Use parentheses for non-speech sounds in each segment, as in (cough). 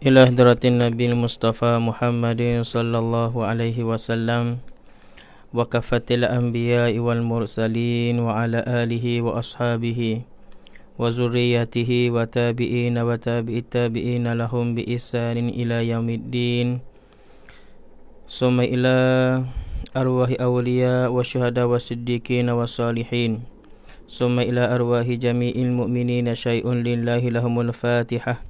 إلى هدرة النبي المصطفى محمد صلى الله عليه وسلم وكفة الأنبياء والمرسلين وعلى آله وأصحابه وذريته وتابئين وتابئ التابئين لهم بإحسان إلى يوم الدين ثم إلى أرواح أولياء وشهداء وصديقين وصالحين ثم إلى أرواح جميع المؤمنين شيء لله لهم الفاتحة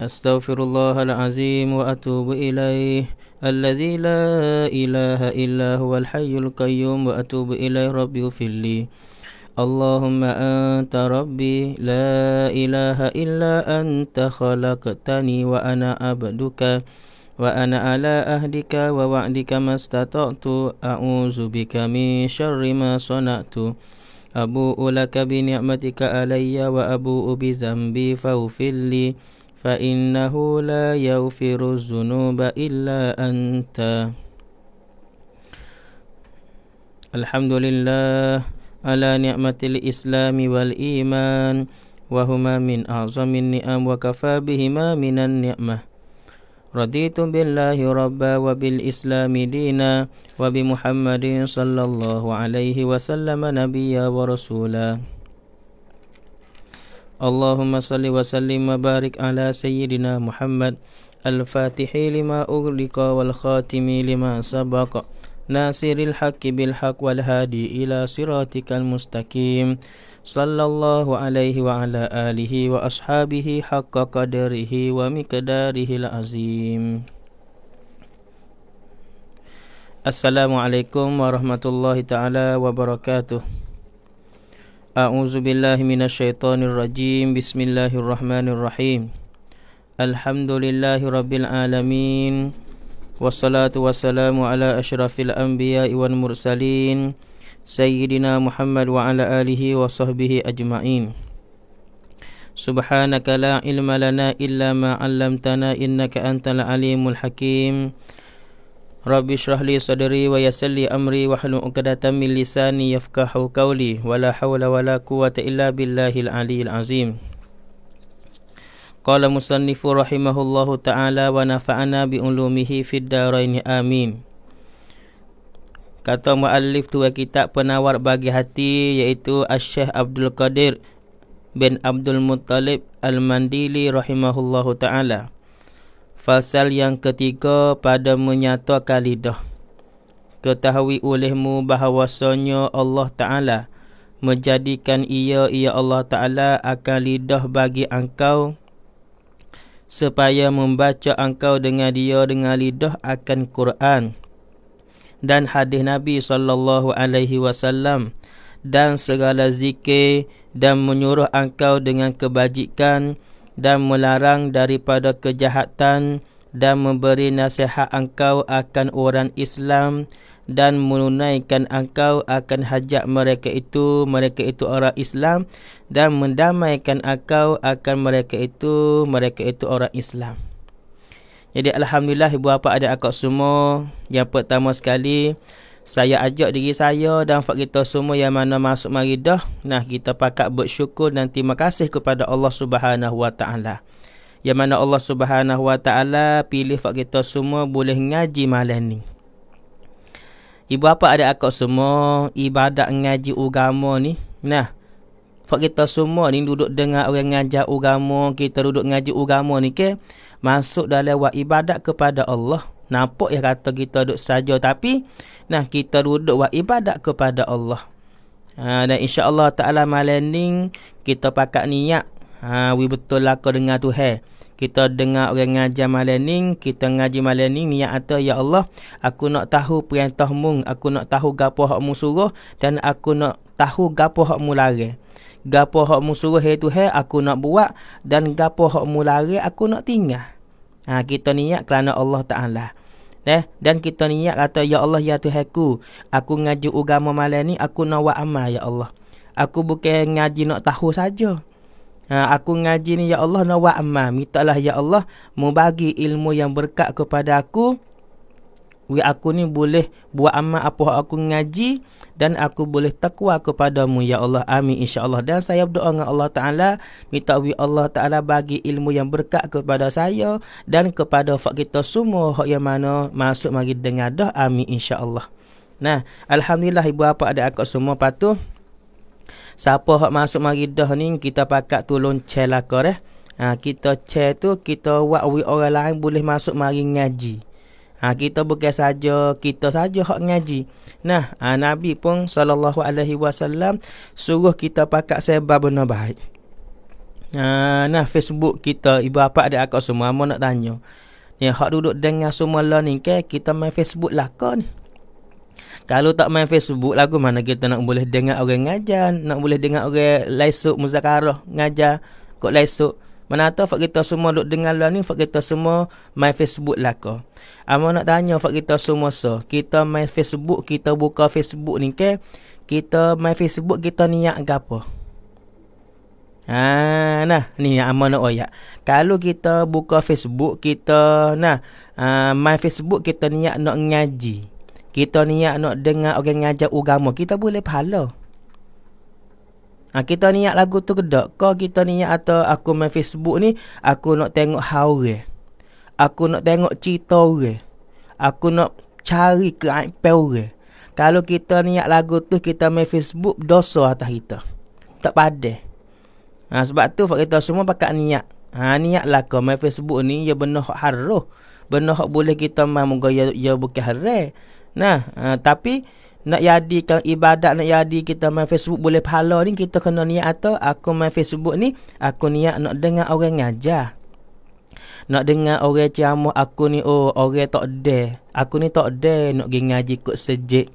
أستغفر الله العظيم وأتوب إليه الذي لا إله إلا هو الحي القيوم وأتوب إليه ربي اغفر لي اللهم أنت ربي لا إله إلا أنت خلقتني وأنا عبدك وأنا على أهدك ووعدك ما استطعت أعوذ بك من شر ما صنعت أبوء لك بنعمتك علي وأبوء بذنبي فاغفر لي فإنه لا يغفر الذنوب إلا أنت الحمد لله على نعمة الإسلام والإيمان وهما من أعظم النعم وكفى بهما من النعمة رضيت بالله ربا وبالإسلام دينا وبمحمد صلى الله عليه وسلم نبيا ورسولا اللهم صل وسلم وبارك على سيدنا محمد الفاتح لما أغلق والخاتم لما سبق ناصر الحق بالحق والهادي إلى صراطك المستقيم صلى الله عليه وعلى آله وأصحابه حق قدره ومقداره العظيم السلام عليكم ورحمة الله تعالى وبركاته أعوذ بالله من الشيطان الرجيم بسم الله الرحمن الرحيم الحمد لله رب العالمين والصلاة والسلام على أشرف الأنبياء والمرسلين سيدنا محمد وعلى آله وصحبه أجمعين سبحانك لا علم لنا إلا ما علمتنا إنك أنت العليم الحكيم Rabbi syrah li sadri wa yassir amri wa hlu uqdatam min lisani yafqahu qawli wa la hawla wa la quwwata illa billahil aliyil azim. Qala musannifu rahimahullahu ta'ala wa nafa'ana bi ulumihi fid dharain amin. Kata muallif tua kitab penawar bagi hati iaitu Syekh Abdul Qadir bin Abdul Muttalib Al-Mandili rahimahullahu ta'ala. Fasal yang ketiga pada menyatakan lidah. Ketahui olehmu bahawasanya Allah Ta'ala menjadikan ia, ia Allah Ta'ala akan lidah bagi engkau supaya membaca engkau dengan dia dengan lidah akan Quran dan hadis Nabi saw dan segala zikir dan menyuruh engkau dengan kebajikan dan melarang daripada kejahatan dan memberi nasihat engkau akan orang Islam dan menunaikan engkau akan hajat mereka itu mereka itu orang Islam dan mendamaikan engkau akan mereka itu mereka itu orang Islam. Jadi alhamdulillah ibu bapa ada akak semua yang pertama sekali saya ajak diri saya dan fak kita semua yang mana masuk mari dah nah kita pakat bersyukur dan terima kasih kepada Allah Subhanahu wa taala yang mana Allah Subhanahu wa taala pilih fak kita semua boleh ngaji malam ni ibu apa ada akak semua ibadat ngaji agama ni nah Fak kita semua ni duduk dengar orang ngajar agama, kita duduk ngaji agama ni ke, masuk dalam ibadat kepada Allah. Nampak ya kata kita duduk saja tapi nah kita duduk buat ibadat kepada Allah. Ha, dan insya-Allah taala malam ni kita pakat niat ha we betul lah kau dengar Tuhan. Kita dengar orang ngaji malam ni, kita ngaji malam ni niat ato ya Allah, aku nak tahu perintahmu, aku nak tahu gapo hakmu suruh dan aku nak tahu gapo hakmu larang. Gapo hakmu suruh itu he aku nak buat dan gapo hakmu larang aku nak tinggal. Ha, kita niat kerana Allah Ta'ala. Nah, eh, dan kita niat kata ya Allah ya Tuhanku, aku ngaji agama malam ni aku nak buat amal ya Allah. Aku bukan ngaji nak tahu saja. Ha, aku ngaji ni ya Allah nak buat amal. Mintalah ya Allah membagi ilmu yang berkat kepada aku. Wi aku ni boleh buat amal apa aku ngaji dan aku boleh takwa kepadamu ya Allah. Amin insya-Allah. Dan saya berdoa dengan Allah Taala minta wi Allah Taala bagi ilmu yang berkat kepada saya dan kepada fak kita semua hak yang mana masuk mari dengar dah. Amin insya-Allah. Nah, alhamdulillah ibu apa ada akak semua patuh. Siapa hak masuk mari dah ni kita pakat tolong celaka eh. Ha, kita chat tu kita buat orang lain boleh masuk mari ngaji. Ha, kita bukan saja kita saja hak ngaji. Nah, ha, Nabi pun sallallahu alaihi wasallam suruh kita pakai sebab benda baik. Ha, nah, Facebook kita ibu apa ada akak semua mau nak tanya. Ni ya, hak duduk dengar semua lah ni ke kita main Facebook lah kau ni. Kalau tak main Facebook lagu mana kita nak boleh dengar orang ngajar, nak boleh dengar orang laisuk muzakarah ngajar kok laisuk. Mana tahu fak kita semua duk dengar lah ni fak kita semua main Facebook lah ko. Amo ah, nak tanya fak kita semua so. Kita main Facebook, kita buka Facebook ni ke. Kita main Facebook kita niat gapo? Ha ah, nah ni yang amo nak oyak. Kalau kita buka Facebook kita nah uh, ah, main Facebook kita niat nak ngaji. Kita niat nak dengar orang ngajar agama, kita boleh pahala. Ha, kita niat lagu tu ke tak? Kau kita niat atau aku main Facebook ni, aku nak tengok how re. Aku nak tengok cerita re. Aku nak cari ke IPL re. Kalau kita niat lagu tu, kita main Facebook, dosa atas kita. Tak padah. Ha, sebab tu kita semua pakai niat. Ha, niat lah kau main Facebook ni, ya benar hak haruh. Benar hak boleh kita main, ya, ya, bukan haram. Nah, ha, tapi nak jadikan ibadat nak yadi kita main Facebook boleh pahala ni kita kena niat atau aku main Facebook ni aku niat nak dengar orang ngajar nak dengar orang ciamah aku ni oh orang tak ada aku ni tak ada nak pergi ngaji kot sejik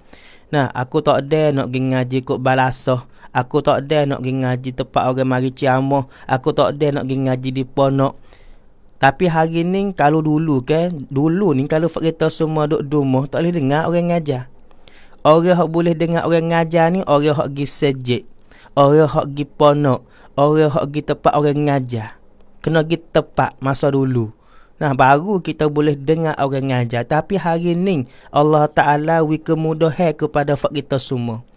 nah aku tak ada nak pergi ngaji kot balasah aku tak ada nak pergi ngaji tempat orang mari ciamah aku tak ada nak pergi ngaji di ponok tapi hari ni kalau dulu kan, dulu ni kalau kita semua duduk rumah tak boleh dengar orang ngajar orang hok boleh dengar orang ngajar ni orang hok gi sejik orang hok gi ponok orang hok gi tempat orang ngajar kena gi tempat masa dulu Nah baru kita boleh dengar orang ngajar Tapi hari ni Allah Ta'ala Wi kemudahan kepada Fak kita semua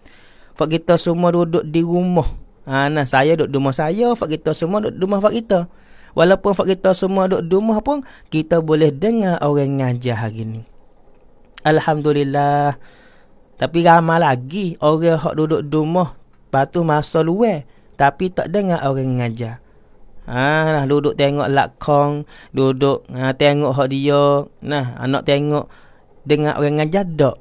Fak kita semua duduk di rumah ha, Nah saya duduk di rumah saya Fak kita semua duduk di rumah Fak kita Walaupun Fak kita semua duduk di rumah pun Kita boleh dengar orang ngajar hari ni Alhamdulillah Alhamdulillah tapi ramai lagi orang yang duduk di rumah. Lepas tu masa luar. Tapi tak dengar orang mengajar. Ah, ha, nah, duduk tengok lakong. Duduk ha, tengok hak dia. Nah, anak tengok dengar orang mengajar dok.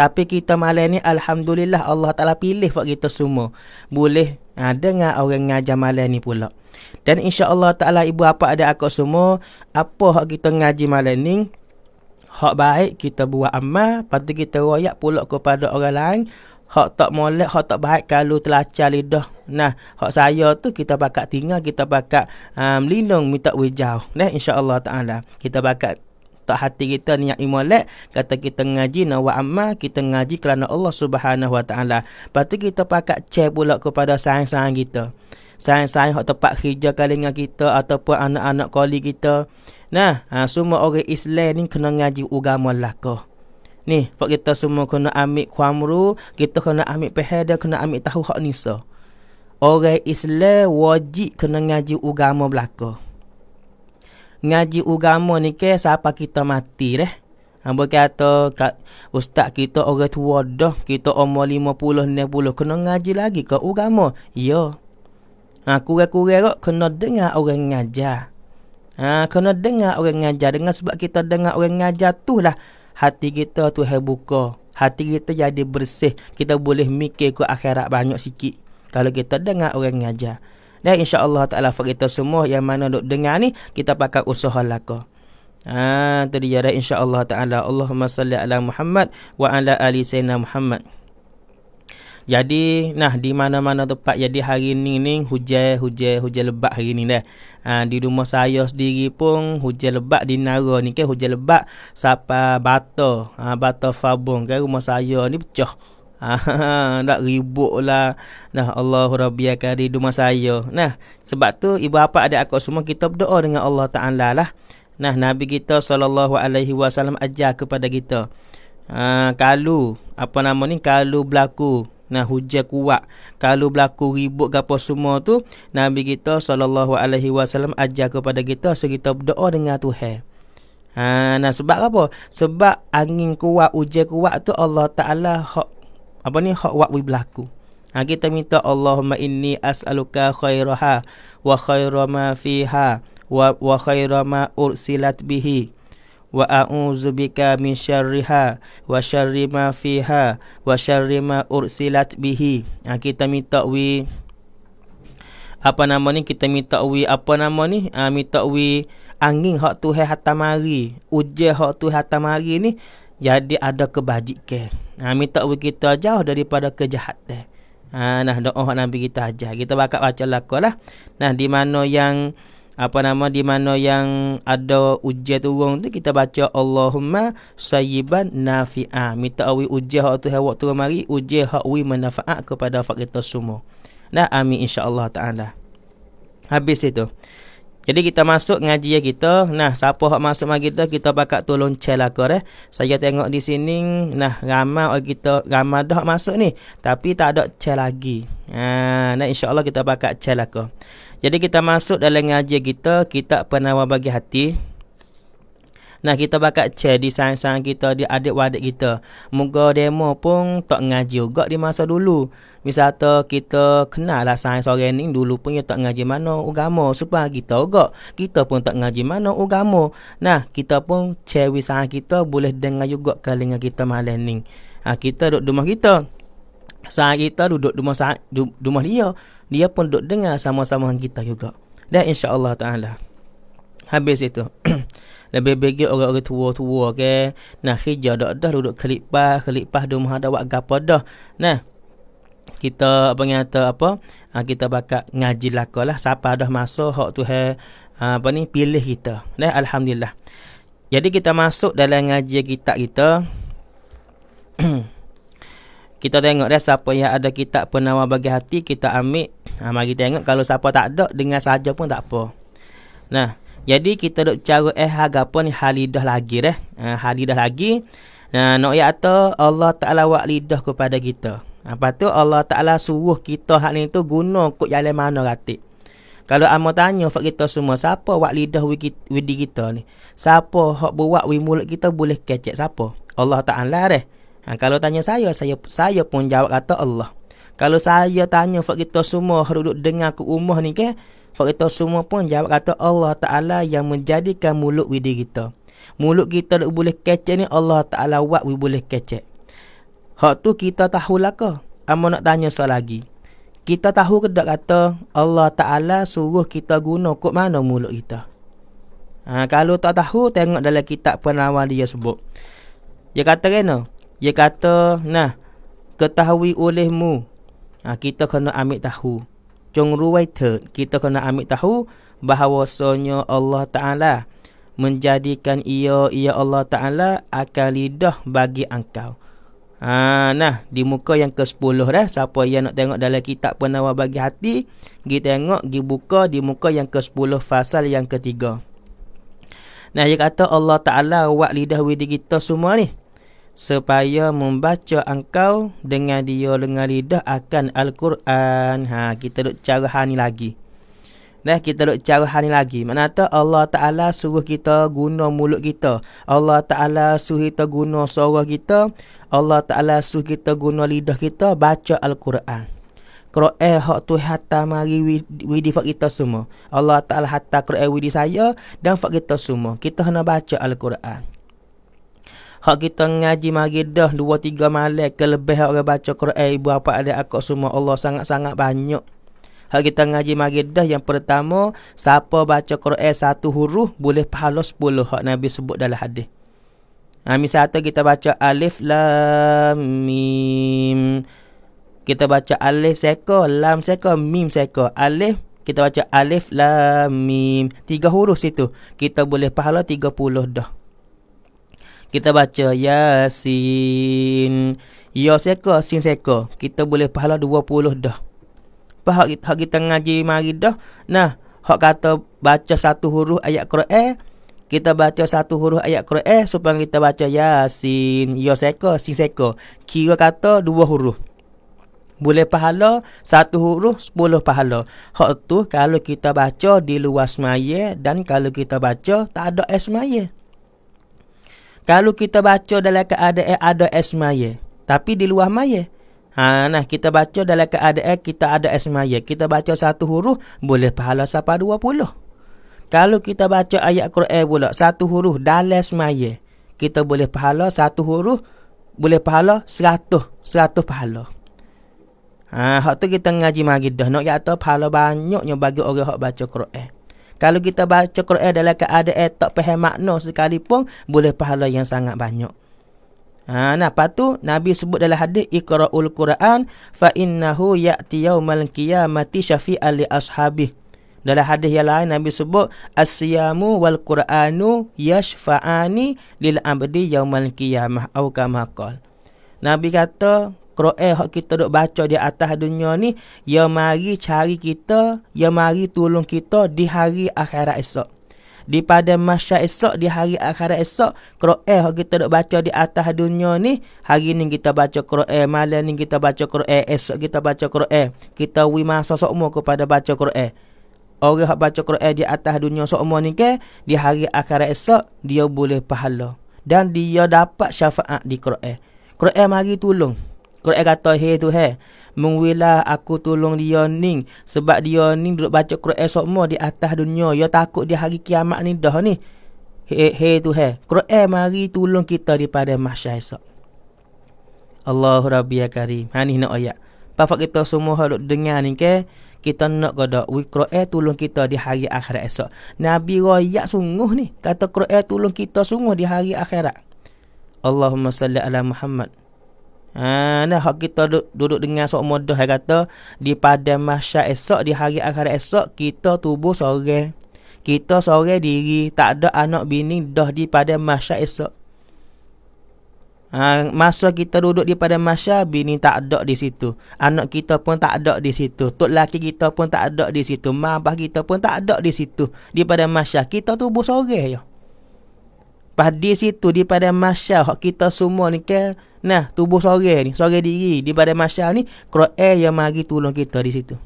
Tapi kita malam ni Alhamdulillah Allah Ta'ala pilih buat kita semua. Boleh ha, dengar orang mengajar malam ni pula. Dan insya Allah Ta'ala ibu apa ada aku semua. Apa hak kita ngaji malam ni? Hak baik kita buat amal, lepas kita royak pulak kepada orang lain. Hak tak molek, hak tak baik kalau telacar lidah. Nah, hak saya tu kita bakat tinggal, kita bakat um, lindung minta wijau. Nah, insyaAllah ta'ala. Kita bakat tak hati kita niat imolek kata kita ngaji nawa amma, kita ngaji kerana Allah Subhanahu wa taala patu kita pakat cek pulak kepada sayang-sayang kita sayang-sayang hak tempat kerja kali dengan kita ataupun anak-anak koli kita. Nah, ha, semua orang Islam ni kena ngaji agama laka. Ni, sebab kita semua kena ambil khamru, kita kena ambil pehel kena ambil tahu hak nisa. Orang Islam wajib kena ngaji agama belaka. Ngaji agama ni ke siapa kita mati deh. Hamba kata kat ustaz kita orang tua dah, kita umur 50 60 kena ngaji lagi ke agama? Ya. Ha, kurang-kurang kot kena dengar orang ngajar. Ha, kena dengar orang ngajar. Dengan sebab kita dengar orang ngajar tu lah hati kita tu buka. Hati kita jadi bersih. Kita boleh mikir ke akhirat banyak sikit. Kalau kita dengar orang ngajar. Dan insyaAllah ta'ala fakir kita semua yang mana duk dengar ni, kita pakai usaha laka. Haa, tu dia dah insyaAllah ta'ala. Allahumma salli ala Muhammad wa ala ali Sayyidina Muhammad. Jadi nah di mana-mana tempat jadi hari ni ni hujan hujan hujan lebat hari ni dah. Ha, di rumah saya sendiri pun hujan lebat di Nara ni kan hujan lebat sapa bata. Ha, bata fabung kan rumah saya ni pecah. Ha, (laughs) nak ribut lah Nah Allah Rabbi di rumah saya Nah Sebab tu Ibu bapa ada aku semua Kita berdoa dengan Allah Ta'ala lah Nah Nabi kita Sallallahu alaihi wasallam Ajar kepada kita ha, Kalau Apa nama ni Kalau berlaku Nah hujah kuat Kalau berlaku ribut ke apa semua tu Nabi kita SAW ajar kepada kita So kita berdoa dengan Tuhan ha, Nah sebab apa? Sebab angin kuat, hujah kuat tu Allah Ta'ala hak Apa ni? Hak wakwi berlaku ha, Kita minta Allahumma inni as'aluka khairaha Wa khairama fiha Wa, wa khairama ursilat bihi wa a'udzu bika min syarriha wa syarri ma fiha wa syarri ma ursilat bihi. Ha, kita minta wi apa nama ni kita minta wi apa nama ni ha, minta wi angin hak tu hai hatta mari uje hak tu hatta mari ni jadi ada kebajikan ha, minta wi kita jauh daripada kejahatan ha, nah doa nabi kita ajar kita bakal baca lakulah nah di mana yang apa nama di mana yang ada ujian turun tu kita baca Allahumma sayyiban nafi'a minta awi ujian hak tu hawa turun mari ujian hak wi manfaat kepada fakta semua nah amin insyaallah taala habis itu jadi kita masuk ngaji ya kita. Nah, siapa hak masuk mak kita, kita pakak tolong share lah eh. Saya tengok di sini, nah ramai orang kita ramai dah masuk ni, tapi tak ada share lagi. Ha, nah insya-Allah kita pakak share lah Jadi kita masuk dalam ngaji kita, kita penawar bagi hati. Nah kita bakal share di sang-sang kita di adik-adik kita. Moga demo pun tak ngaji juga di masa dulu. Misalnya kita kenal lah sains orang ini dulu punya tak ngaji mana agama supaya kita juga kita pun tak ngaji mana agama. Nah kita pun cewi sah kita boleh dengar juga kalinya kita malam ni. Ha, kita duduk rumah kita. Saat kita duduk rumah saat rumah dia, dia pun duduk dengar sama-sama kita juga. Dan insyaallah allah taala. Habis itu. (clears throat) Lebih bagi orang-orang tua-tua ke. Nah, hijau dah dah duduk kelipah. Kelipah di rumah dah buat gapa dah. Nah, kita apa kata apa ha, kita bakal ngaji lakalah lah siapa dah masuk hak tu ah, apa ni pilih kita nah alhamdulillah jadi kita masuk dalam ngaji kitab kita (clears throat) kita tengok dah siapa yang ada kitab penawar bagi hati kita ambil ha, mari tengok kalau siapa tak ada dengan saja pun tak apa nah jadi kita dok cara eh apa pun halidah lagi dah. Eh. Uh, halidah lagi. Nah, nak ya ato Allah Taala wak lidah kepada kita. Apa tu Allah Taala suruh kita hak ni tu guna kok jalan mana rati. Kalau amo tanya fak kita semua siapa wak lidah wi kita ni? Siapa hak buat wi mulut kita boleh kecek siapa? Allah Taala deh. Ha, kalau tanya saya, saya saya pun jawab kata Allah. Kalau saya tanya fak kita semua duduk dengar ke rumah ni ke, sebab kita semua pun jawab kata Allah Ta'ala yang menjadikan mulut widi kita. Mulut kita tak boleh kecek ni Allah Ta'ala buat we boleh kecek. Hak tu kita tahu lah ke? Amo nak tanya soal lagi. Kita tahu ke tak kata Allah Ta'ala suruh kita guna kot mana mulut kita? Ha, kalau tak tahu, tengok dalam kitab penawar dia sebut. Dia kata kena? Dia kata, nah, ketahui olehmu. Ha, kita kena ambil tahu. Cung ruwai ter, kita kena ambil tahu bahawasanya Allah Ta'ala menjadikan ia, ia Allah Ta'ala akan lidah bagi engkau. Ha, nah, di muka yang ke sepuluh dah, siapa yang nak tengok dalam kitab penawar bagi hati, pergi tengok, pergi buka di muka yang ke sepuluh fasal yang ketiga. Nah, dia kata Allah Ta'ala wak lidah widi kita semua ni supaya membaca engkau dengan dia dengan lidah akan al-Quran. Ha kita duk cara ni lagi. Nah kita duk cara ni lagi. Mana tu Allah Taala suruh kita guna mulut kita. Allah Taala suruh kita guna suara kita. Allah Taala suruh kita guna lidah kita baca al-Quran. Qur'an hak tu hatta mari widi fak kita semua. Allah Taala hatta Qur'an widi saya dan fak kita semua. Kita hendak baca al-Quran. Hak kita ngaji mari dah 2 3 malam ke orang baca Quran ibu apa ada aku semua Allah sangat-sangat banyak. Hak kita ngaji mari dah yang pertama siapa baca Quran satu huruf boleh pahala 10 hak Nabi sebut dalam hadis. Ha, misal satu kita baca alif lam mim. Kita baca alif seko, lam seko, mim seko. Alif kita baca alif lam mim. Tiga huruf situ. Kita boleh pahala tiga puluh dah kita baca Yasin. Ya seka, sin seka. Kita boleh pahala 20 dah. Pahak kita, kita ngaji mari dah. Nah, hak kata baca satu huruf ayat Quran. Eh. Kita baca satu huruf ayat Quran eh, supaya kita baca Yasin. Ya seka, sin seka. Kira kata dua huruf. Boleh pahala satu huruf sepuluh pahala. Hak tu kalau kita baca di luar semaya dan kalau kita baca tak ada esmaya kalau kita baca dalam keadaan ada esmaya tapi di luar maya ha, nah kita baca dalam keadaan kita ada esmaya kita baca satu huruf boleh pahala dua puluh. kalau kita baca ayat Quran pula satu huruf dalam esmaya kita boleh pahala satu huruf boleh pahala seratus seratus pahala ha hak tu kita ngaji magidah nak no, ya pahala banyaknya bagi orang hak baca Quran kalau kita baca Quran dalam keadaan tak faham makna sekalipun boleh pahala yang sangat banyak. Ha, nah, patu Nabi sebut dalam hadis Iqra'ul Quran fa innahu ya'ti yaumal qiyamati syafi'an li ashabi. Dalam hadis yang lain Nabi sebut asyamu wal Quranu yashfa'ani lil abdi yaumal qiyamah au kama Nabi kata Quran eh, hak kita duk baca di atas dunia ni ya mari cari kita, ya mari tolong kita di hari akhirat esok. Di pada masa esok, di hari akhirat esok, Quran yang eh, kita duk baca di atas dunia ni, hari ni kita baca Quran, eh, malam ni kita baca Quran, esok kita baca Quran. Kita wi masa sokmo kepada baca Quran. Orang yang baca Quran di atas dunia sokmo ni ke, di hari akhirat esok, dia boleh pahala. Dan dia dapat syafaat di Quran. Quran mari tolong. Quran kata hey tu hey Mengwilah aku tolong dia ni Sebab dia ni duduk baca Quran mo di atas dunia Dia takut dia hari kiamat ni dah ni Hey, hey tu hey Quran mari tolong kita daripada masyarakat. esok Allahu Rabbi ya Karim Ha ni nak ayat Pafak kita semua harus dengar ni ke Kita nak kata Quran tolong kita di hari akhirat esok Nabi raya sungguh ni Kata Quran tolong kita sungguh di hari akhirat Allahumma salli ala Muhammad Ha, dah hak kita duduk, duduk dengan sok modoh yang kata di pada masyar esok di hari akhir esok kita tubuh sore. Kita sore diri tak ada anak bini dah di pada masyar esok. Ha, masa kita duduk di pada masyar bini tak ada di situ. Anak kita pun tak ada di situ. Tok laki kita pun tak ada di situ. Mak kita pun tak ada di situ. Di pada masyar kita tubuh sore ya. pada di situ di pada masyar hak kita semua ni ke Nah, tubuh sore ni, sore diri di badan masyar ni, Quran yang mari tolong kita di situ.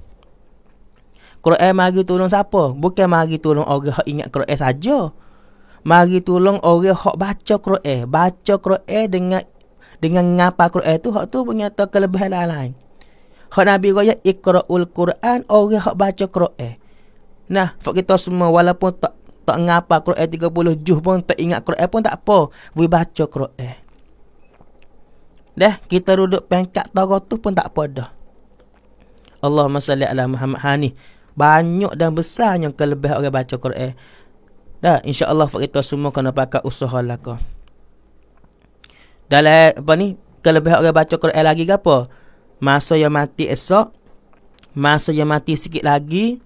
Quran mari tolong siapa? Bukan mari tolong orang yang ingat Quran saja. Mari tolong orang hok baca Quran, baca Quran dengan dengan ngapa Quran tu hok tu menyata kelebihan lain-lain. Hok Nabi kata ikra'ul Quran orang hok baca Quran. Nah, fak kita semua walaupun tak tak ngapa Quran 30 juz pun tak ingat Quran pun tak apa, we baca Quran. Dah kita duduk pengkat tarot tu pun tak apa dah. Allahumma salli ala Muhammad Hani. Banyak dan besar yang kelebih orang baca Quran. Dah, insya-Allah kita semua kena pakai usaha lah kau. Dalam apa ni? Kelebih orang baca Quran lagi ke apa? Masa yang mati esok, masa yang mati sikit lagi,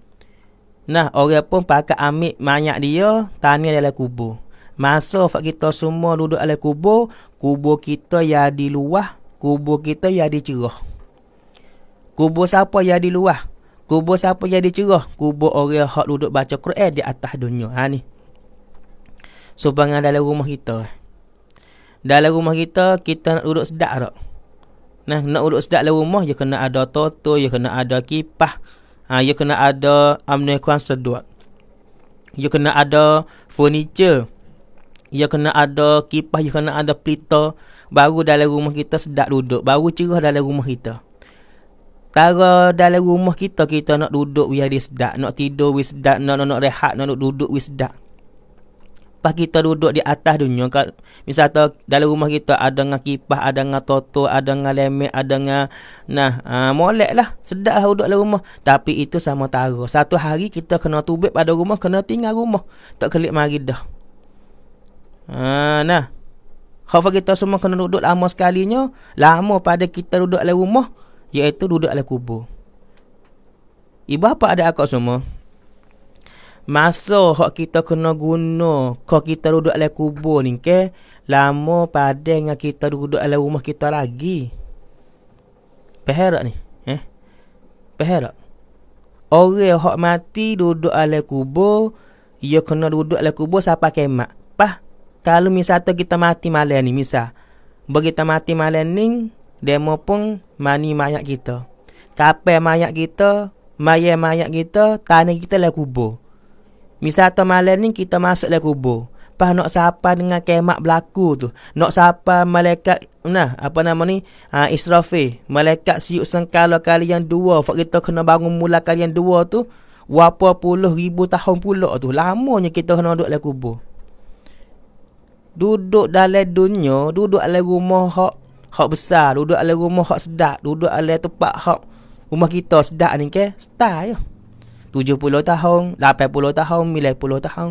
nah orang pun pakai ambil mayat dia, tanya dalam kubur. Masa fak kita semua duduk alai kubur, kubur kita yang di luah, kubur kita yang di cerah. Kubur siapa yang di luah? Kubur siapa yang di cerah? Kubur orang hak duduk baca Quran di atas dunia. Ha ni. Subangan dalam rumah kita. Dalam rumah kita kita nak duduk sedak. tak? Nah, nak duduk sedak dalam rumah dia ya kena ada toto, dia ya kena ada kipah. Ha, dia ya kena ada amnekuan sedut. Dia kena ada furniture ia ya kena ada kipas, ia ya kena ada pelita baru dalam rumah kita sedap duduk, baru cerah dalam rumah kita. Tara dalam rumah kita kita nak duduk biar dia sedap, nak tidur wis sedap, nak, nak nak rehat, nak, nak duduk wis sedap. Pas kita duduk di atas dunia kat misalnya dalam rumah kita ada dengan kipas, ada dengan toto, ada dengan lemek, ada dengan nah, uh, molek lah sedap lah duduk dalam rumah. Tapi itu sama Tara. Satu hari kita kena tubik pada rumah, kena tinggal rumah. Tak kelik mari dah. Ha nah. Khawfa kita semua kena duduk lama sekalinya, lama pada kita duduk dalam rumah iaitu duduk dalam kubur. Ibu apa ada akak semua? Masa hak kita kena guna kau kita duduk dalam kubur ni ke? Lama pada dengan kita duduk dalam rumah kita lagi. Peherak ni, eh? Peherak. Orang hak mati duduk dalam kubur, ia kena duduk dalam kubur siapa kemak. Pah, kalau misal tu kita mati malam ni misal kita mati malam ni demo pun mani mayat kita kapal mayat kita mayat mayat kita tanah kita lah kubur misal tu malam ni kita masuk lah kubur Pah nak sapa dengan kemak berlaku tu Nak sapa malaikat Nah apa nama ni ha, ah, Israfi Malaikat siuk sengkala kali yang dua Fak kita kena bangun mula kali yang dua tu Wapa puluh ribu tahun pula tu Lamanya kita kena duduk dalam kubur duduk dalam dunia, duduk dalam rumah hak hak besar, duduk dalam rumah hak sedap, duduk dalam tempat hak rumah kita sedap ni ke? Style ya. 70 tahun, 80 tahun, 90 tahun.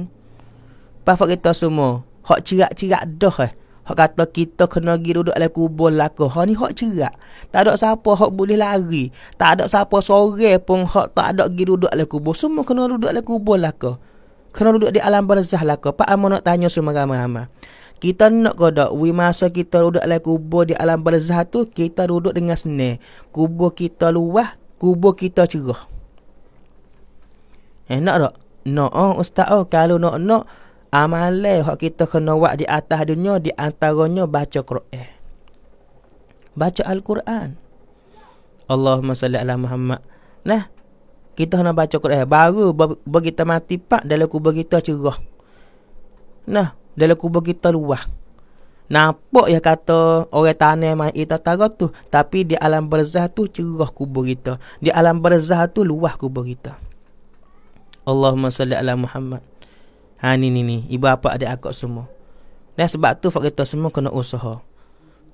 Pasal kita semua, hak cerak-cerak dah eh. Hak kata kita kena pergi duduk dalam kubur laku. Hak ni hak cerak. Tak ada siapa hak boleh lari. Tak ada siapa sore pun hak tak ada pergi duduk dalam kubur. Semua kena duduk dalam kubur laku. Kena duduk di alam barzah laku. Pak Amo nak tanya semua ramai-ramai kita nak ke tak we masa kita duduk dalam kubur di alam barzah tu kita duduk dengan senang kubur kita luah kubur kita cerah eh nak tak no, oh, ustaz oh, kalau nak nak amalan hak kita kena buat di atas dunia di antaranya baca Quran eh, baca al-Quran Allahumma salli ala Muhammad nah kita nak baca Quran eh, baru bagi kita mati pak dalam kubur kita cerah nah dan aku bagi tahu luah. Nampak ya kata orang tanah mai ita tarot tu, tapi di alam barzah tu cerah kubur kita. Di alam barzah tu luah kubur kita. Allahumma salli ala Muhammad. Ha ni ni ni, ibu bapa ada akak semua. Dan sebab tu fak kita semua kena usaha.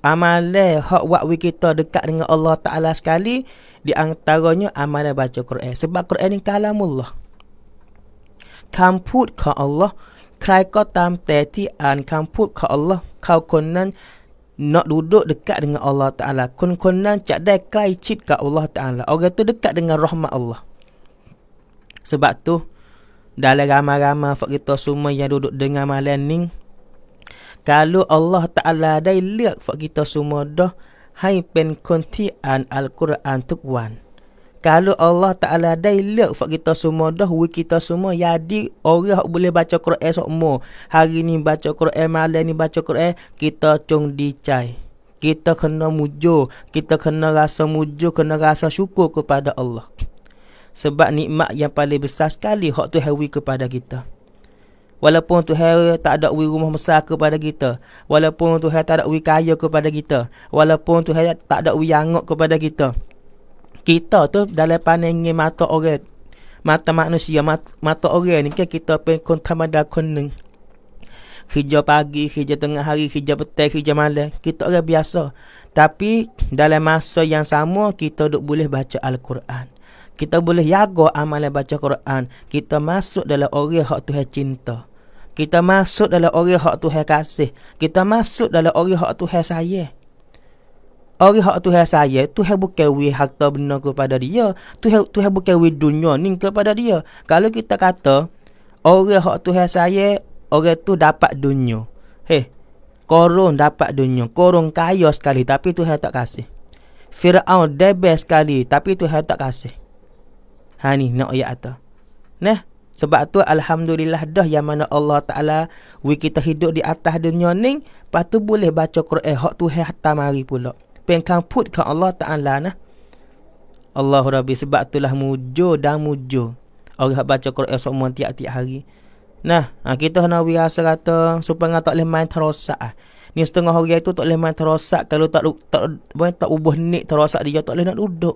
Amalan hak wak kita dekat dengan Allah Taala sekali di antaranya amalan baca Quran. Sebab Quran ni kalamullah. Allah. Kamput ka Allah. ใครก็ตามแต่ที่อ่านคำพูดของอัลลอฮ์เขาคนนั้นนอดูดดึกะดึงอัลลอฮ์ตาลาคนคนนั้นจะได้ใกล้ชิดกับอัลลอฮ์ตาลาเอาเกตุดึกะดึงรอมะอัลลอฮ์ sebab tu dalam agama-agama fak kita semua yang duduk dengan malam kalau Allah Taala ada lihat fak kita semua dah hai pen kon ti an al-Quran tuk wan kalau Allah Ta'ala dai lek fak kita semua dah wi kita semua jadi orang yang boleh baca Quran esok sokmo hari ni baca Quran malam ni baca Quran kita cung dicai kita kena mujo kita kena rasa mujo kena rasa syukur kepada Allah sebab nikmat yang paling besar sekali hak tu hawi kepada kita Walaupun Tuhan tak ada wi rumah besar kepada kita, walaupun Tuhan tak ada wi kaya kepada kita, walaupun Tuhan tak ada wi angok kepada kita, kita tu dalam pandang mata orang mata manusia mata, mata orang ni kan kita pun kon tamada kon kerja pagi kerja tengah hari kerja petang kerja malam kita orang biasa tapi dalam masa yang sama kita duk boleh baca al-Quran kita boleh yago amalan baca Quran kita masuk dalam orang hak Tuhan cinta kita masuk dalam orang hak Tuhan kasih kita masuk dalam orang hak Tuhan sayang Ori hak tu hak saya tu hak bukan we harta benda kepada dia. Tu hak tu hak bukan we dunia ni kepada dia. Kalau kita kata orang hak tu hak saya, orang tu dapat dunia. Heh. Korong dapat dunia. Korong kaya sekali tapi tu hak tak kasih. Firaun debes sekali tapi tu hak tak kasih. Ha ni nak ya ata. Nah, sebab tu alhamdulillah dah yang mana Allah Taala we kita hidup di atas dunia ni, patu boleh baca Quran hak tu hak tamari pula. เป็นคำพูดของอัลลอฮ์ตาอัลานะอัลลอฮ์รับบีสบักตุลห์มูจูดามูจูเอาไปฮับบัจกรอเอสอมันที่อาทิตย์ฮารีนะอ่ะคิดถ้านาวิอาสกาตงสุพังก็ต้องเล่นไม่ทรสักอ่ะนี่สตงห์ฮอกี้ตุต้องเล่นไม่ทรสักถ้าลูกต้องต้องไม่ต้องอุบัติเหตุทรสักดิจต้องเล่นนั่งอุดดุ๊ก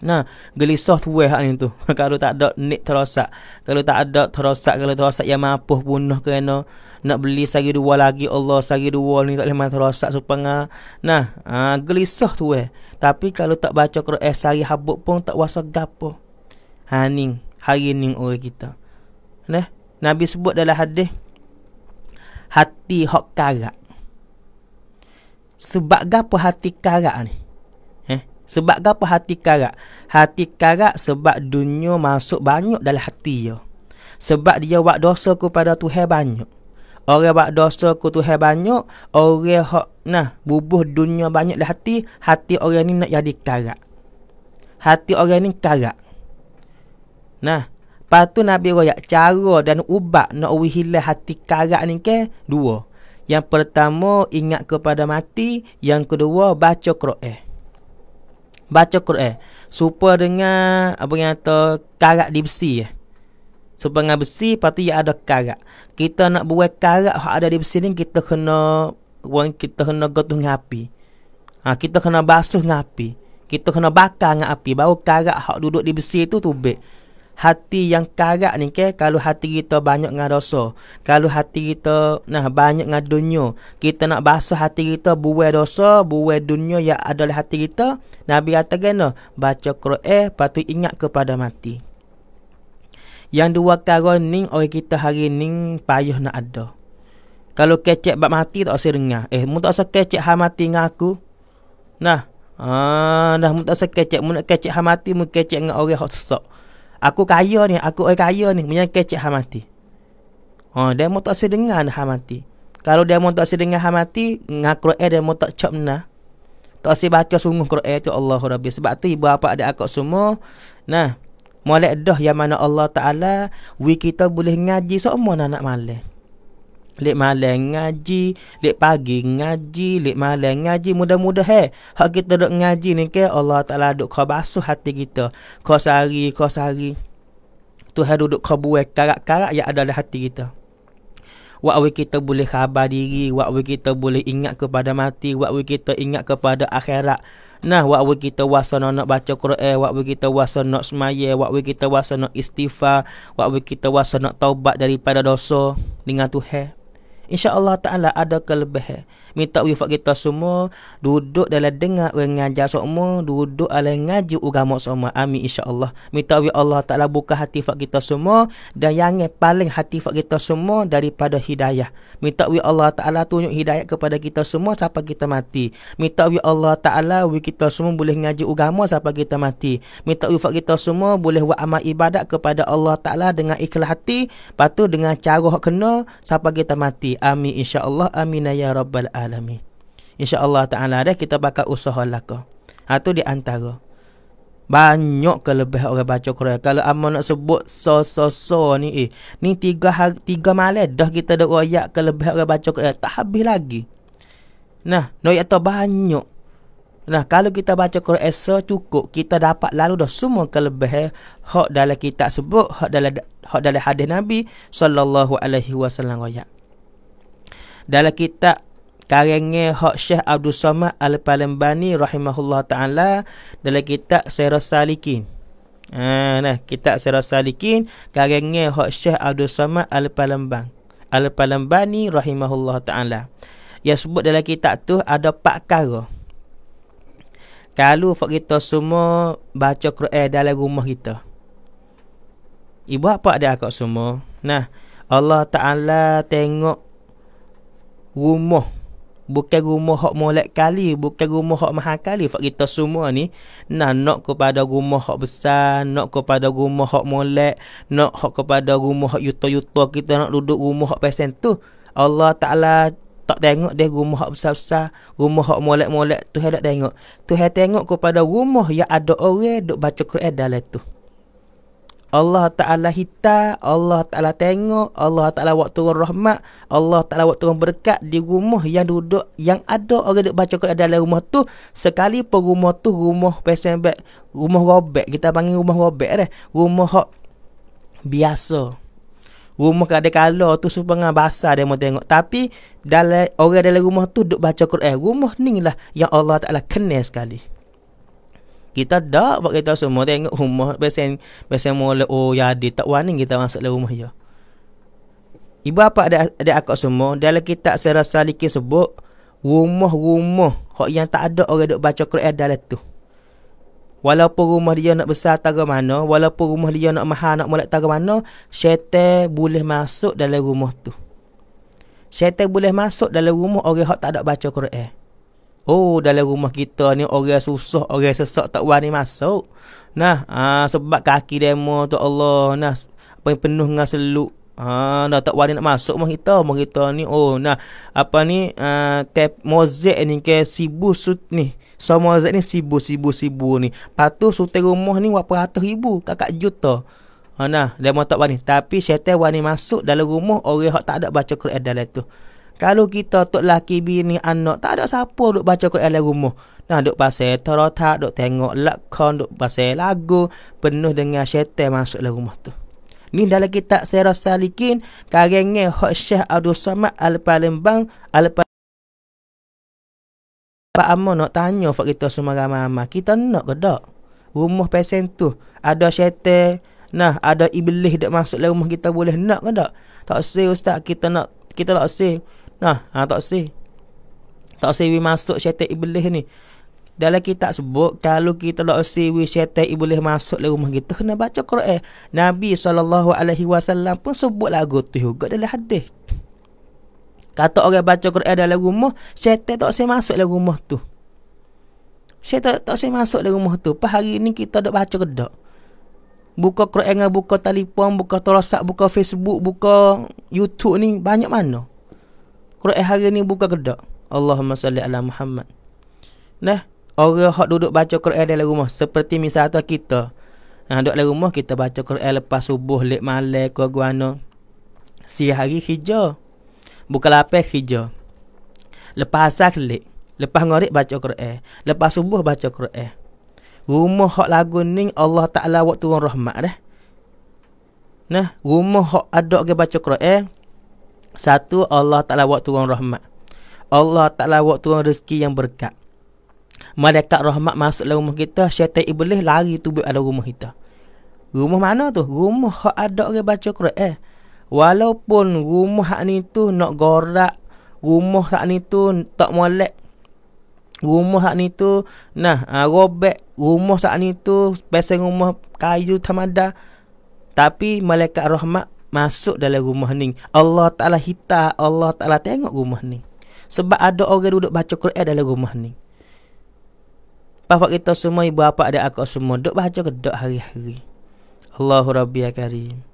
Nah, tu software ni tu. (laughs) kalau tak ada nik terosak, kalau tak ada terosak, kalau terosak yang mampus bunuh kena nak beli sehari dua lagi Allah sehari dua ni tak lemah terosak supaya nah uh, gelisah tu eh tapi kalau tak baca Quran eh, sehari habuk pun tak wasa gapo haning hari ni orang kita nah nabi sebut dalam hadis hati hok karak sebab gapo hati karak ni sebab apa hati karak? Hati karak sebab dunia masuk banyak dalam hati dia. Sebab dia buat dosa kepada Tuhan banyak. Orang buat dosa ke Tuhan banyak, orang hak nah bubuh dunia banyak dalam hati, hati orang ni nak jadi karak. Hati orang ni karak. Nah, patu Nabi royak cara dan ubat nak wihilah hati karak ni ke? Dua. Yang pertama, ingat kepada mati. Yang kedua, baca Quran baca Quran supaya dengan apa yang kata karat di besi supaya dengan besi patut ia ada karat kita nak buat karat yang ada di besi ni kita kena orang kita kena gotuh dengan api ha, kita kena basuh dengan api kita kena bakar dengan api baru karat hak duduk di besi itu tubik hati yang karat ni ke kalau hati kita banyak dengan dosa kalau hati kita nah banyak dengan dunia kita nak basuh hati kita buai dosa buai dunia yang ada dalam hati kita nabi kata gana baca qur'an patu ingat kepada mati yang dua kali ni oi kita hari ni payah nak ada kalau kecek bab mati tak usah dengar eh mu tak usah kecek ha mati dengan aku nah ah dah mu tak usah kecek hamati nak kecek ha mati mu dengan orang hot sok Aku kaya ni, aku orang kaya ni Mereka cik hamati. mati ha, Dia mahu tak sedengar hal mati Kalau dia mahu tak sedengar hamati, mati Dengan Quran dia mahu tak cap nah. Tak sedengar baca sungguh Quran tu Allah Rabbi Sebab tu ibu bapa ada akak semua Nah Mualik dah yang mana Allah Ta'ala We kita boleh ngaji semua so, anak malam Lek malam ngaji, lek pagi ngaji, lek malam ngaji mudah-mudah he. Eh. Hak kita duk ngaji ni ke Allah Taala duk kau basuh hati kita. Kau sehari, kau sehari. Tuhan duduk kau buat karak-karak yang ada dalam hati kita. Waktu kita boleh khabar diri Wa'awi kita boleh ingat kepada mati waktu kita ingat kepada akhirat Nah, waktu kita wasana nak baca Quran waktu kita wasana nak semaya waktu kita wasana nak istighfar waktu kita wasana nak taubat daripada dosa Dengan Tuhan insya-Allah taala ada kelebihan Minta wifat kita semua duduk dalam dengar orang ngajar semua, duduk dalam ngaji agama semua. Amin insya-Allah. Minta wifat Allah Taala buka hati fak kita semua dan yang paling hati fak kita semua daripada hidayah. Minta wifat Allah Taala tunjuk hidayah kepada kita semua sampai kita mati. Minta wifat Allah Taala wifat kita semua boleh ngaji agama sampai kita mati. Minta wifat kita semua boleh buat amal ibadat kepada Allah Taala dengan ikhlas hati, patu dengan cara hak kena sampai kita mati. Amin insya-Allah. Amin ya rabbal alamin alamin. Allah ta'ala dah kita bakal usaha laka. Itu ha, di antara. Banyak kelebih orang baca Quran. Kalau Amma nak sebut so-so-so ni eh. Ni tiga, hari, tiga malam dah kita dah royak kelebih orang baca Quran. Tak habis lagi. Nah, nak atau banyak. Nah, kalau kita baca Quran esa cukup, kita dapat lalu dah semua kelebih eh, hak dalam kita sebut, hak dalam hak dalam hadis Nabi sallallahu alaihi wasallam royak. Dalam kitab karangnya Hak Syekh Abdul Somad Al-Palambani rahimahullah taala dalam kitab Sirah Salikin. Ha nah kitab Sirah Salikin karangnya Hak Syekh Abdul Somad Al-Palambang. Al-Palambani rahimahullah taala. Ya, sebut dalam kitab tu ada empat perkara. Kalau fak kita semua baca Quran dalam rumah kita. Ibu apa ada kat semua? Nah, Allah Taala tengok rumah bukan rumah hak molek kali bukan rumah hak maha kali fak kita semua ni nah nak kepada rumah hak besar nak kepada rumah hak molek nak hak kepada rumah hak yuto yuto kita nak duduk rumah hak pesen tu Allah taala tak tengok dia rumah hak besar-besar rumah hak molek-molek tu hendak tengok tu hendak tengok kepada rumah yang ada orang duk baca Quran dalam tu Allah Ta'ala hita, Allah Ta'ala tengok, Allah Ta'ala buat turun rahmat, Allah Ta'ala buat turun berkat di rumah yang duduk, yang ada orang duduk baca Quran dalam rumah tu, sekali pun rumah tu rumah pesembek, rumah robek, kita panggil rumah robek dah, eh, rumah hok biasa. Rumah kadang-kadang tu supaya basah dia mau tengok. Tapi dalam orang dalam rumah tu duduk baca Quran. Rumah ni lah yang Allah Ta'ala kenal sekali. Kita dah buat kita semua tengok rumah pesen pesen mole oh ya di tak warning kita masuk dalam rumah ya. Ibu apa ada ada akak semua dalam kitab sirah salikin sebut rumah-rumah hak yang tak ada orang duk baca Quran dalam tu. Walaupun rumah dia nak besar tak tagar mana, walaupun rumah dia nak mahal nak mulak tagar mana, syaitan boleh masuk dalam rumah tu. Syaitan boleh masuk dalam rumah orang hak tak ada baca Quran. Oh dalam rumah kita ni orang susah, orang sesak tak wani masuk. Nah, aa, ah, sebab kaki demo tu Allah nah apa yang penuh dengan seluk. Ah dah tak wani nak masuk rumah kita, rumah kita ni oh nah apa ni aa, ah, tep mozek ni ke sibu sut ni. So mozek ni sibu sibu sibu ni. Patuh sute rumah ni berapa ratus ribu, kakak juta. Ha, nah, demo tak wani. Tapi syaitan wani masuk dalam rumah orang hak tak ada baca Quran dalam tu. Kalau kita tok laki bini anak tak ada siapa duk baca Quran dalam rumah. Nah duk pasal tarota duk tengok lakon duk pasal lagu penuh dengan syaitan masuk dalam rumah tu. Ni dalam kita Sirah Salikin karangan Hak Syekh Abdul Samad Al-Palembang al Pak Amo nak tanya fak kita semua ramai-ramai. Kita nak ke tak? Rumah pesen tu ada syaitan Nah, ada iblis dekat masuk dalam rumah kita boleh nak ke tak? Tak usah ustaz, kita nak kita tak usah. Nah, ha, tak sih. Tak sih masuk syaitan iblis ni. Dalam kita sebut kalau kita tak sih syaitan iblis masuk dalam rumah kita kena baca Quran. Eh. Nabi sallallahu alaihi wasallam pun sebut lagu tu juga dalam hadis. Kata orang baca Quran dalam rumah, syaitan tak sih masuk dalam rumah tu. Syaitan tak sih masuk dalam rumah tu. Pas hari ni kita dah baca kedak. Buka Quran, buka telefon, buka telosak, buka Facebook, buka YouTube ni banyak mana? Quran eh, hari ni buka kedak. Allahumma salli ala Muhammad. Nah, orang hak duduk baca Quran dalam rumah seperti misalnya kita. Ha duduk dalam rumah kita baca Quran lepas subuh, lek malam ke guano. Si hari hijau. Buka lape hijau. Lepas asar lek. Lepas ngorek baca Quran. Lepas subuh baca Quran. Rumah hak lagu ni Allah Ta'ala waktu orang rahmat dah. Nah, rumah hak ada ke baca Quran. Satu Allah Ta'ala buat turun rahmat Allah Ta'ala buat turun rezeki yang berkat Malaikat rahmat masuk dalam rumah kita Syaitan Iblis lari tu buat dalam rumah kita Rumah mana tu? Rumah hak ada orang baca Quran eh. Walaupun rumah hak ni tu nak gorak Rumah hak ni tu tak molek Rumah hak ni tu Nah, uh, robek Rumah hak ni tu Pesan rumah kayu tamada Tapi malaikat rahmat masuk dalam rumah ni Allah Ta'ala hita Allah Ta'ala tengok rumah ni sebab ada orang duduk baca Quran dalam rumah ni Bapa kita semua, ibu bapa ada aku semua duduk baca ke duk hari-hari Allahu Rabbi Karim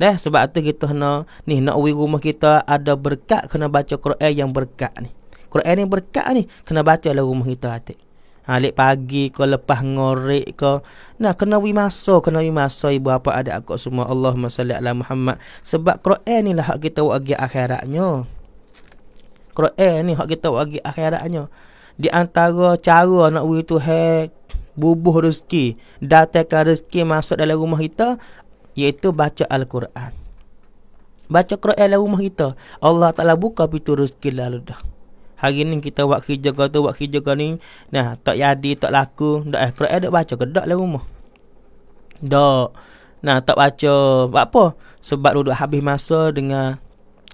Dah sebab tu kita kena ni nak ui rumah kita ada berkat kena baca Quran yang berkat ni. Quran yang berkat ni kena baca dalam rumah kita atik. Ha, lek pagi ke lepas ngorek ke. Nah, kena wi masa, kena wi masa ibu apa ada aku semua Allah salli Allah Muhammad. Sebab Quran ni lah hak kita wagi akhiratnya. Quran ni hak kita wagi akhiratnya. Di antara cara nak wi tu hek bubuh rezeki, datangkan rezeki masuk dalam rumah kita iaitu baca Al-Quran. Baca Quran dalam rumah kita. Allah Ta'ala buka pintu rezeki lalu dah. Hari ni kita buat kerja kau tu, buat kerja kau ni. Nah, tak jadi, tak laku. Dak eh, Quran dak baca ke dak lah rumah. Dak. Nah, tak baca. Buat apa? Sebab duduk habis masa dengan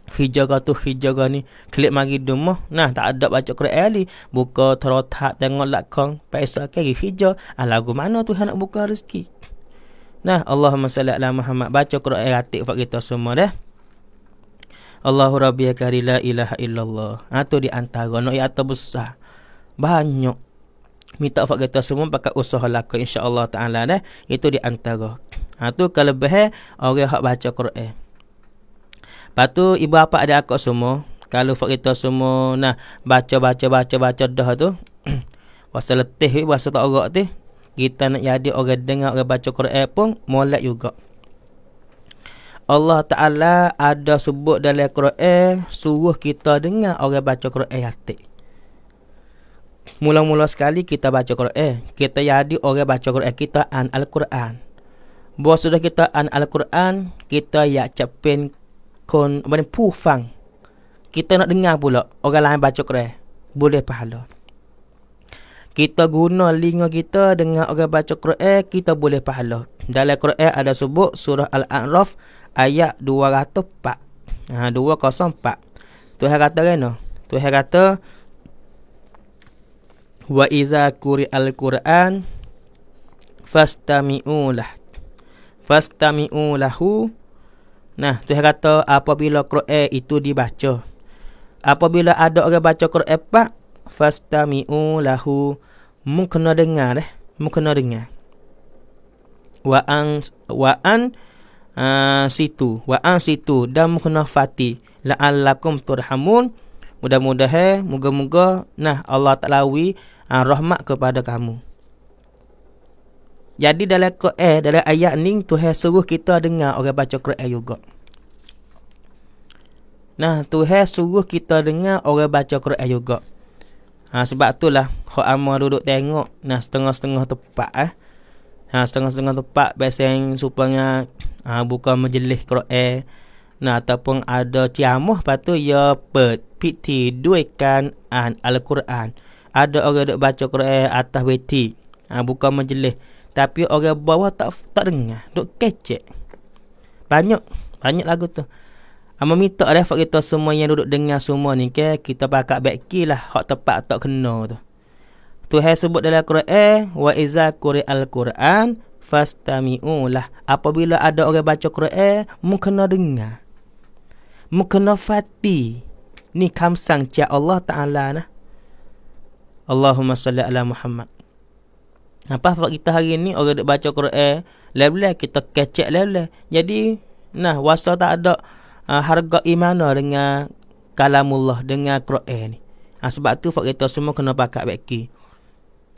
Hijau kau tu hijau kau ni Klik mari rumah Nah tak ada baca Quran ni Buka terotak tengok lakang Paisa kiri hijau ah, Lagu mana tu nak buka rezeki Nah Allahumma salli ala Muhammad Baca Quran ratik buat kita semua dah Allahu rabbi akari ya la ilaha illallah. Atau ha, di antara no atau besar. Banyak minta fak kita semua pakai usaha laku insyaallah taala dah itu di antara. Ha kalau beh orang hak baca Quran. Patu ibu apa ada aku semua, kalau fak kita semua nah baca baca baca baca dah tu. Wasa (clears throat) letih wasa tak orang tu. Kita nak jadi orang dengar orang baca Quran pun molek juga. Allah Ta'ala ada sebut dalam Quran Suruh kita dengar orang baca Quran yatik Mula-mula sekali kita baca Quran Kita jadi orang baca Quran kita an Al-Quran Bahawa sudah kita an Al-Quran Kita yak capin kon, apa pufang Kita nak dengar pula orang lain baca Quran Boleh pahala kita guna linga kita dengan orang baca Quran kita boleh pahala. Dalam Quran ada sebut surah Al-A'raf ayat 204. Ha 204. Tuhan kata kan? Tuhan kata wa iza al Quran fastami'u lah. Nah, Tuhan kata apabila Quran itu dibaca. Apabila ada orang baca Quran pak, fastami'u lahu mukna dengar eh mukna dengar wa an wa an uh, situ wa an situ dan kena fati la'allakum turhamun mudah-mudahan mudah eh. moga-moga nah Allah Taala wi uh, ah, rahmat kepada kamu jadi dalam eh, dalam ayat ni Tuhan suruh kita dengar orang baca Quran juga Nah, Tuhan suruh kita dengar orang baca Quran juga. Ha, sebab tu lah Hak duduk tengok Nah setengah-setengah tepat eh. Ha, setengah-setengah tepat Biasanya supanya ha, Buka majlis kera Nah ataupun ada ciamah Lepas ya pet Piti duikan an Al-Quran Ada orang duduk baca Quran Atas beti ha, Buka majlis Tapi orang bawah tak tak dengar Duduk kecek Banyak Banyak lagu tu Amma minta dah Fak kita semua yang duduk dengar semua ni ke Kita pakak beki lah Hak tepat tak kena tu Tu hai sebut dalam Quran Wa iza kuri al-Quran Fastami'u lah Apabila ada orang baca Quran Mungkin dengar Mungkin fatih Ni kamsang cak Allah Ta'ala nah. Allahumma salli ala Muhammad Apa Fak kita hari ni Orang duduk baca Quran lepas kita kecek lepas Jadi Nah, wasa tak ada Ah, harga iman lah dengan kalamullah dengan Quran ni. Ha, sebab tu fak kita semua kena pakat beki.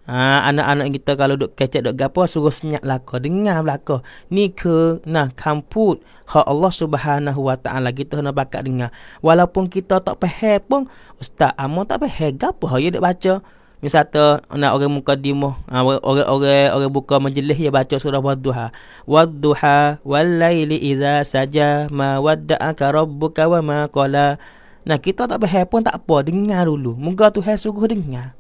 Ha, ah, anak-anak kita kalau duk kecek duk gapo suruh senyap lako dengar belaka. Ni ke nah kamput hak Allah Subhanahu Wa Taala kita kena pakat dengar. Walaupun kita tak faham pun ustaz amon tak faham gapo ha ya duk baca misata nak orang mukadimah orang-orang ha, orang buka majlis ya baca surah wadduha wadduha walaili idza saja ma wadda'aka rabbuka wa ma qala nah kita tak bahaya pun tak apa dengar dulu tu tuhan suruh dengar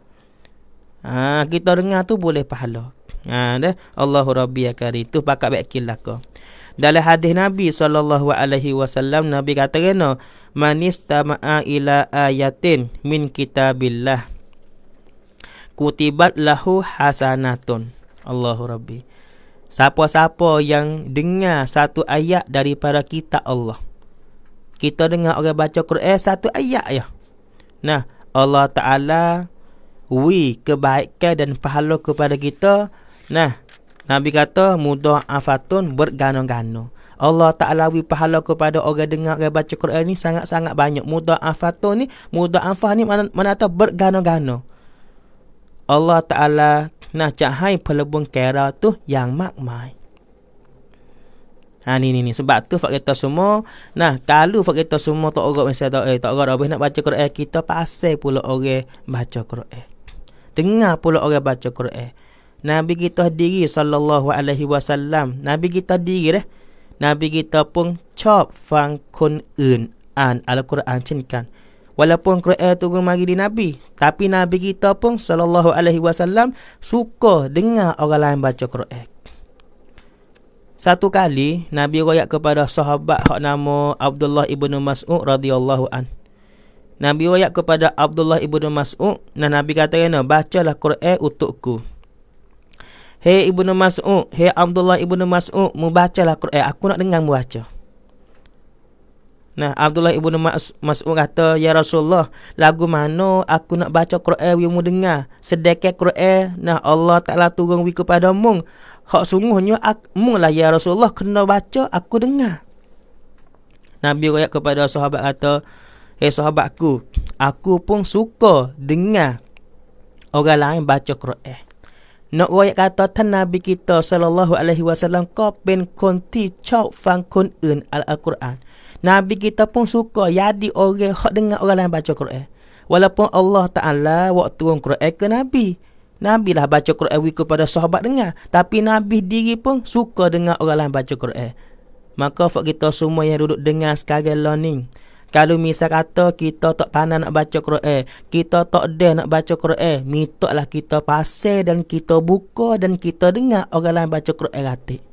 ha kita dengar tu boleh pahala ha dah Allahu rabbi ya karim tu pakak bakil lah kau dalam hadis Nabi sallallahu alaihi wasallam Nabi kata kena manista ma'a ila ayatin min kitabillah kutibat lahu hasanatun. Allahu Rabbi. Siapa-siapa yang dengar satu ayat daripada kita Allah. Kita dengar orang baca Quran eh, satu ayat ya. Nah, Allah Ta'ala wi kebaikan dan pahala kepada kita. Nah, Nabi kata mudah afatun bergano-gano. Allah Ta'ala wi pahala kepada orang dengar orang baca Quran ni sangat-sangat banyak. Mudah afatun ni, mudah afah ni mana, mana tahu bergano-gano. อัลลอฮฺตาลาน่าจะให้พลบุญแก่เราตัวอย่างมากมายอันนี้นี่นี่สบับตัวฝากเอตสมโมนะกาลูฝากเอตสมโมตัวอกเวสเซตัวเอตัวอกเราเป็นนักบัจจุรเอคิตัวพัสเซ่พูดโอเกบัจจุรเอดึงอ่ะพูดโอเกบัจจุรเอนบีกิตัวดีสัลลัลลอฮุอะลัยฮิวะสัลลัมนบีกิตัวดีเลยนบีกิตัวพงชอบฟังคนอื่นอ่านอัลกุรอานเช่นกัน walaupun Quran turun mari di Nabi tapi Nabi kita pun sallallahu alaihi wasallam suka dengar orang lain baca Quran satu kali Nabi royak kepada sahabat hak nama Abdullah ibn Mas'ud radhiyallahu an Nabi royak kepada Abdullah ibn Mas'ud dan Nabi kata kena bacalah Quran untukku Hei Ibnu Mas'ud, hei Abdullah Ibnu Mas'ud, membacalah Quran. Aku nak dengar mu baca. Nah, Abdullah Ibn Mas'ud kata, Ya Rasulullah, lagu mana aku nak baca Qur'an yang mu dengar? sedekah Qur'an, nah Allah Ta'ala turun wiku pada mu. Hak sungguhnya, mu lah Ya Rasulullah, kena baca, aku dengar. Nabi rakyat kepada sahabat kata, Eh hey, sahabatku, aku pun suka dengar orang lain baca Qur'an. Nak rakyat kata, Tan Nabi kita Sallallahu Alaihi Wasallam, Kau ben konti cok fang kun'un al-Quran. Nabi kita pun suka jadi orang hak dengar orang lain baca Quran. Walaupun Allah Taala waktu turun Quran ke Nabi. Nabi lah baca Quran wiku pada sahabat dengar. Tapi Nabi diri pun suka dengar orang lain baca Quran. Maka fak kita semua yang duduk dengar sekarang learning. Kalau misal kata kita tak pandai nak baca Quran, kita tak dah nak baca Quran, Mitoklah kita pasal dan kita buka dan kita dengar orang lain baca Quran ratik.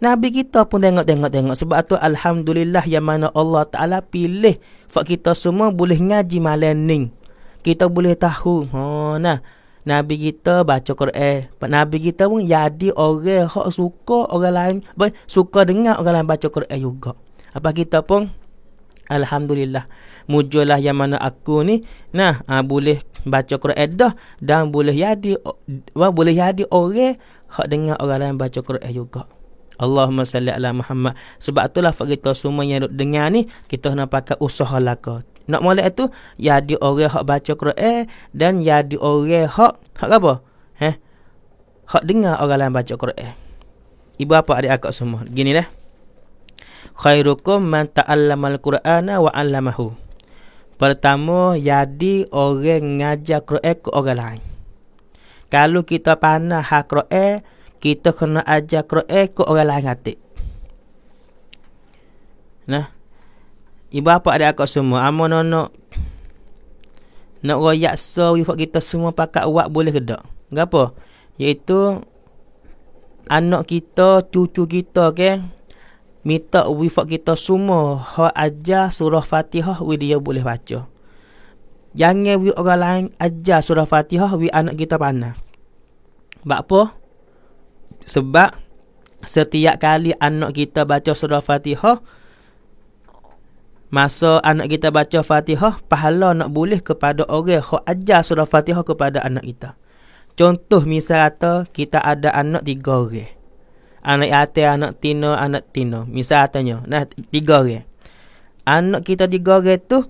Nabi kita pun tengok tengok tengok sebab tu alhamdulillah yang mana Allah Taala pilih fak kita semua boleh ngaji malening Kita boleh tahu. Ha nah. Nabi kita baca Quran. Nabi kita pun jadi orang yang suka orang lain, suka dengar orang lain baca Quran juga. Apa kita pun alhamdulillah mujulah yang mana aku ni nah ha, boleh baca Quran dah dan boleh jadi boleh jadi orang yang dengar orang lain baca Quran juga. Allahumma salli ala Muhammad. Sebab itulah kita semua yang duk dengar ni, kita nak pakai usaha laka. Nak mulai tu, ya di orang hak baca Quran eh, dan ya di orang hak hak apa? Heh. Hak dengar orang lain baca Quran. Eh. Ibu apa adik akak semua? Gini lah. Khairukum man ta'allamal Qur'ana wa 'allamahu. Pertama, jadi orang ngajar Quran ke orang lain. Kalau kita pandai hak Quran, kita kena ajar kru eh, ikut orang lain katik. Nah. Ibu bapa ada akak semua, amo nono. Nak royak so wifak kita semua pakat uak boleh ke tak? Ngapa? Iaitu anak kita, cucu kita ke okay? minta wifak kita semua ha ajar surah Fatihah wi dia boleh baca. Jangan wi orang lain ajar surah Fatihah wi anak kita panah. Bak apa? Sebab setiap kali anak kita baca surah Fatihah Masa anak kita baca Fatihah Pahala nak boleh kepada orang yang ajar surah Fatihah kepada anak kita Contoh misalnya kita ada anak di orang Anak ate, anak tino, anak tino, Misalnya, nah, di orang Anak kita di orang tu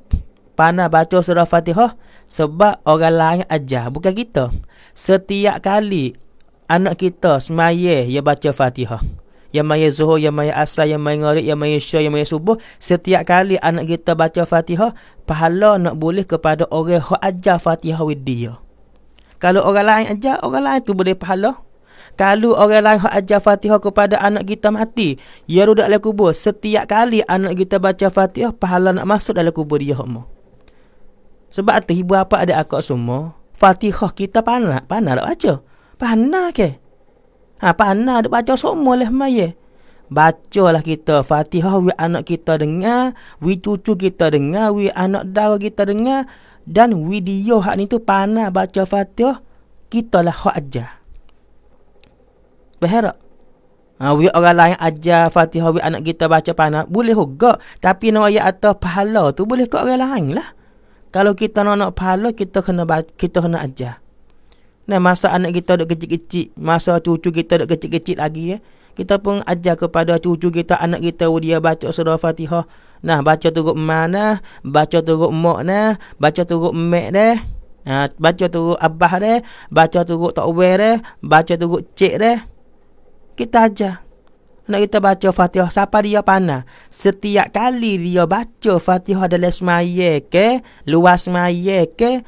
Pana baca surah Fatihah Sebab orang lain ajar, bukan kita Setiap kali anak kita semaya ya baca Fatihah. Yang maya zuhur, yang maya asal, yang maya ngarik, yang maya syur, yang maya subuh. Setiap kali anak kita baca Fatihah, pahala nak boleh kepada orang yang ajar Fatihah with dia. Kalau orang lain ajar, orang lain tu boleh pahala. Kalau orang lain yang ajar Fatihah kepada anak kita mati, ia rudak dalam kubur. Setiap kali anak kita baca Fatihah, pahala nak masuk dalam kubur dia. Homo. Sebab tu, ibu apa ada akak semua, Fatihah kita panah, panah nak baca. Panah ke? Ha, panah Ada baca semua lah maya. lah kita fatihah wi anak kita dengar, wi cucu kita dengar, wi anak dara kita dengar. Dan video hak ni tu panah baca fatihah, kita lah hak aja. Faham tak? Ha, wi orang lain ajar fatihah wi anak kita baca panah, boleh juga. Tapi nak ayat atas pahala tu boleh ke orang lain lah. Kalau kita nak nak pahala, kita kena, kita kena ajar. Dan masa anak kita duduk kecil-kecil, masa cucu kita duduk kecil-kecil lagi eh. Kita pun ajar kepada cucu kita, anak kita oh, dia baca surah Fatihah. Nah, baca turut mana, baca turut mak nah, baca turut mak deh. Nah, baca turut abah deh, baca turut takwer deh, baca turut cik deh. Kita ajar. Nak kita baca Fatihah siapa dia panah. Setiap kali dia baca Fatihah dalam semaya ke, luas semaya ke,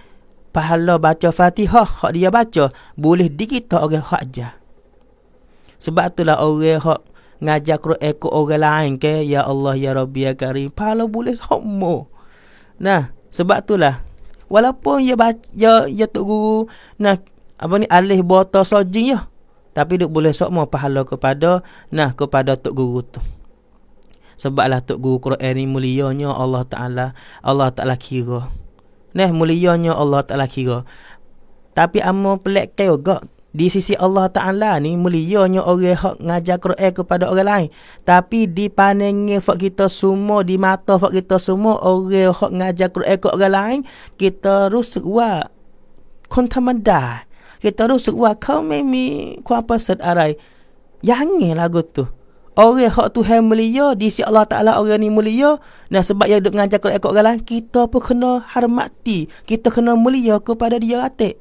pahala baca Fatihah hak dia baca boleh dikita orang hak aja. Sebab itulah orang hak ngajak Quran eh, ke orang lain ke ya Allah ya Rabbi ya Karim pahala boleh sama. Nah, sebab itulah walaupun dia ya baca ya ya tok guru nah apa ni alih bota sojing ya. Tapi dia boleh sama pahala kepada nah kepada tok guru tu. Sebablah tok guru Quran ni mulianya Allah Taala Allah Taala kira. Nah, mulianya Allah Ta'ala kira. Tapi amu pelik kau juga. Di sisi Allah Ta'ala ni mulianya orang hak ngajar Quran kepada orang lain. Tapi di panengi fak kita semua, di mata fak kita semua, orang hak ngajar Quran ke orang lain, kita rusuk wa kontamadah. Kita rusuk wa kau memi apa sed arai. Yang ni lagu tu. Orang hak Tuhan mulia di si Allah Taala orang ni mulia. Nah sebab yang duk ngajak kalau ekok galang kita pun kena hormati, kita kena mulia kepada dia atik.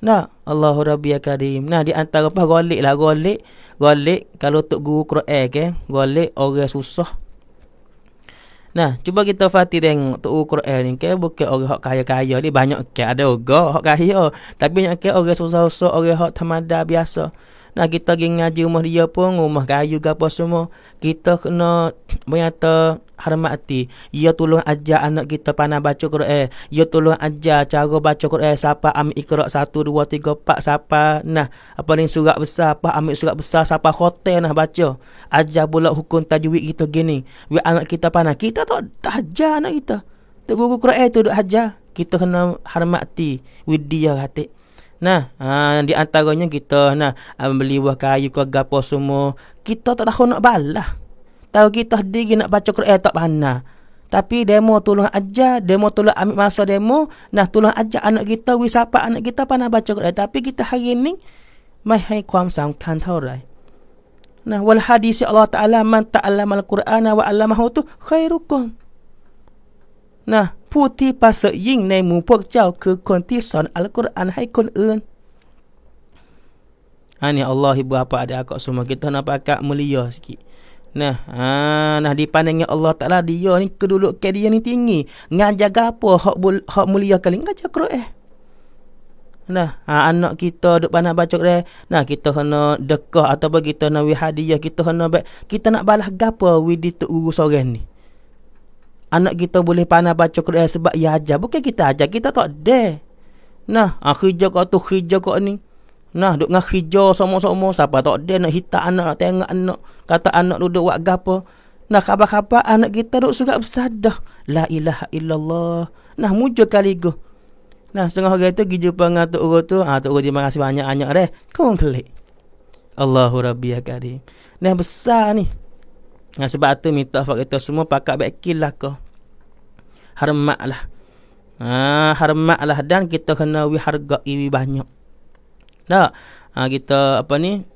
Nah, Allahu Rabbi Karim. Nah di antara apa golik lah golik, golik kalau tok guru Quran ke, okay? golik orang susah. Nah, cuba kita fati tengok tok guru Quran ni ke okay? bukan orang hak kaya-kaya ni banyak ke ada juga hak kaya. Tapi banyak ke orang susah-susah, orang hak tamada biasa. Nah kita pergi ngaji rumah dia pun Rumah kayu ke apa semua Kita kena Bernyata (clears throat) Hormati Ia tolong ajar anak kita Panah baca Quran Ia tolong ajar Cara baca Quran Siapa ambil ikhrak Satu, dua, tiga, empat Siapa Nah Apa ni surat besar Apa ambil surat besar Siapa khotel nak baca Ajar pula hukum tajwid kita gini Biar anak kita panah Kita tak, tak ajar anak kita Tak guru Quran tu duk ajar kita kena hormati widya hati. Nah, ha, di antaranya kita nah ah, beli buah kayu ke gapo semua, kita tak tahu nak balah. Tahu kita diri nak baca Quran eh, tak pandai. Tapi demo tolong aja, demo tolong ambil masa demo, nah tolong aja anak kita wisapa anak kita pandai baca Quran, tapi kita hari ni mai hai kuam sang kan taurai. Nah, wal hadis Allah Taala man ta'allamal Quran wa 'allamahu tu khairukum. นะผู้ที่ประเสริฐยิ่งในหมู่พวกเจ้าคือคนที่สอนอัลกุรอานให้คนอื่นอันนี้อัลลอฮฺบอกว่าได้ก็สมกิตนะพักมุลิยอสกินะอ่านะดิปันยังอัลลอฮฺตะลาดิยอนี่คือดุลกดีนี่ทิ้งงี้งานจะกะปอฮอกบุลฮอกมุลิยอคลิงก็จะครัวเอนะอนอกกิตอดปานะบาจกเรนะกิตอฮนอดกอหรือว่ากิตอนะวิฮาดียะกิตอฮนอเบกิตอนะบาลากะปอวิดิตอูซอเรนนี่ anak kita boleh panah baca Quran sebab ia ajar. Bukan kita ajar, kita tak ada. Nah, ah, kerja kau tu, kerja kau ni. Nah, duduk dengan kerja sama-sama. Siapa tak ada nak hitam anak, nak tengok anak. Kata anak duduk buat apa. Nah, khabar-khabar anak kita duduk surat bersadah. La ilaha illallah. Nah, muja kali go. Nah, setengah hari tu, gijau pengen Tok Guru tu. Ah, Tok Guru, terima kasih banyak-banyak deh. Kau klik. Allahu Rabbi ya Karim. Nah, besar ni. Dan sebab tu minta Fak kata semua pakat bekil lah kau. Hormat lah. Ah, ha, hormat lah. Dan kita kena harga wih banyak. Tak? Ha, kita apa ni?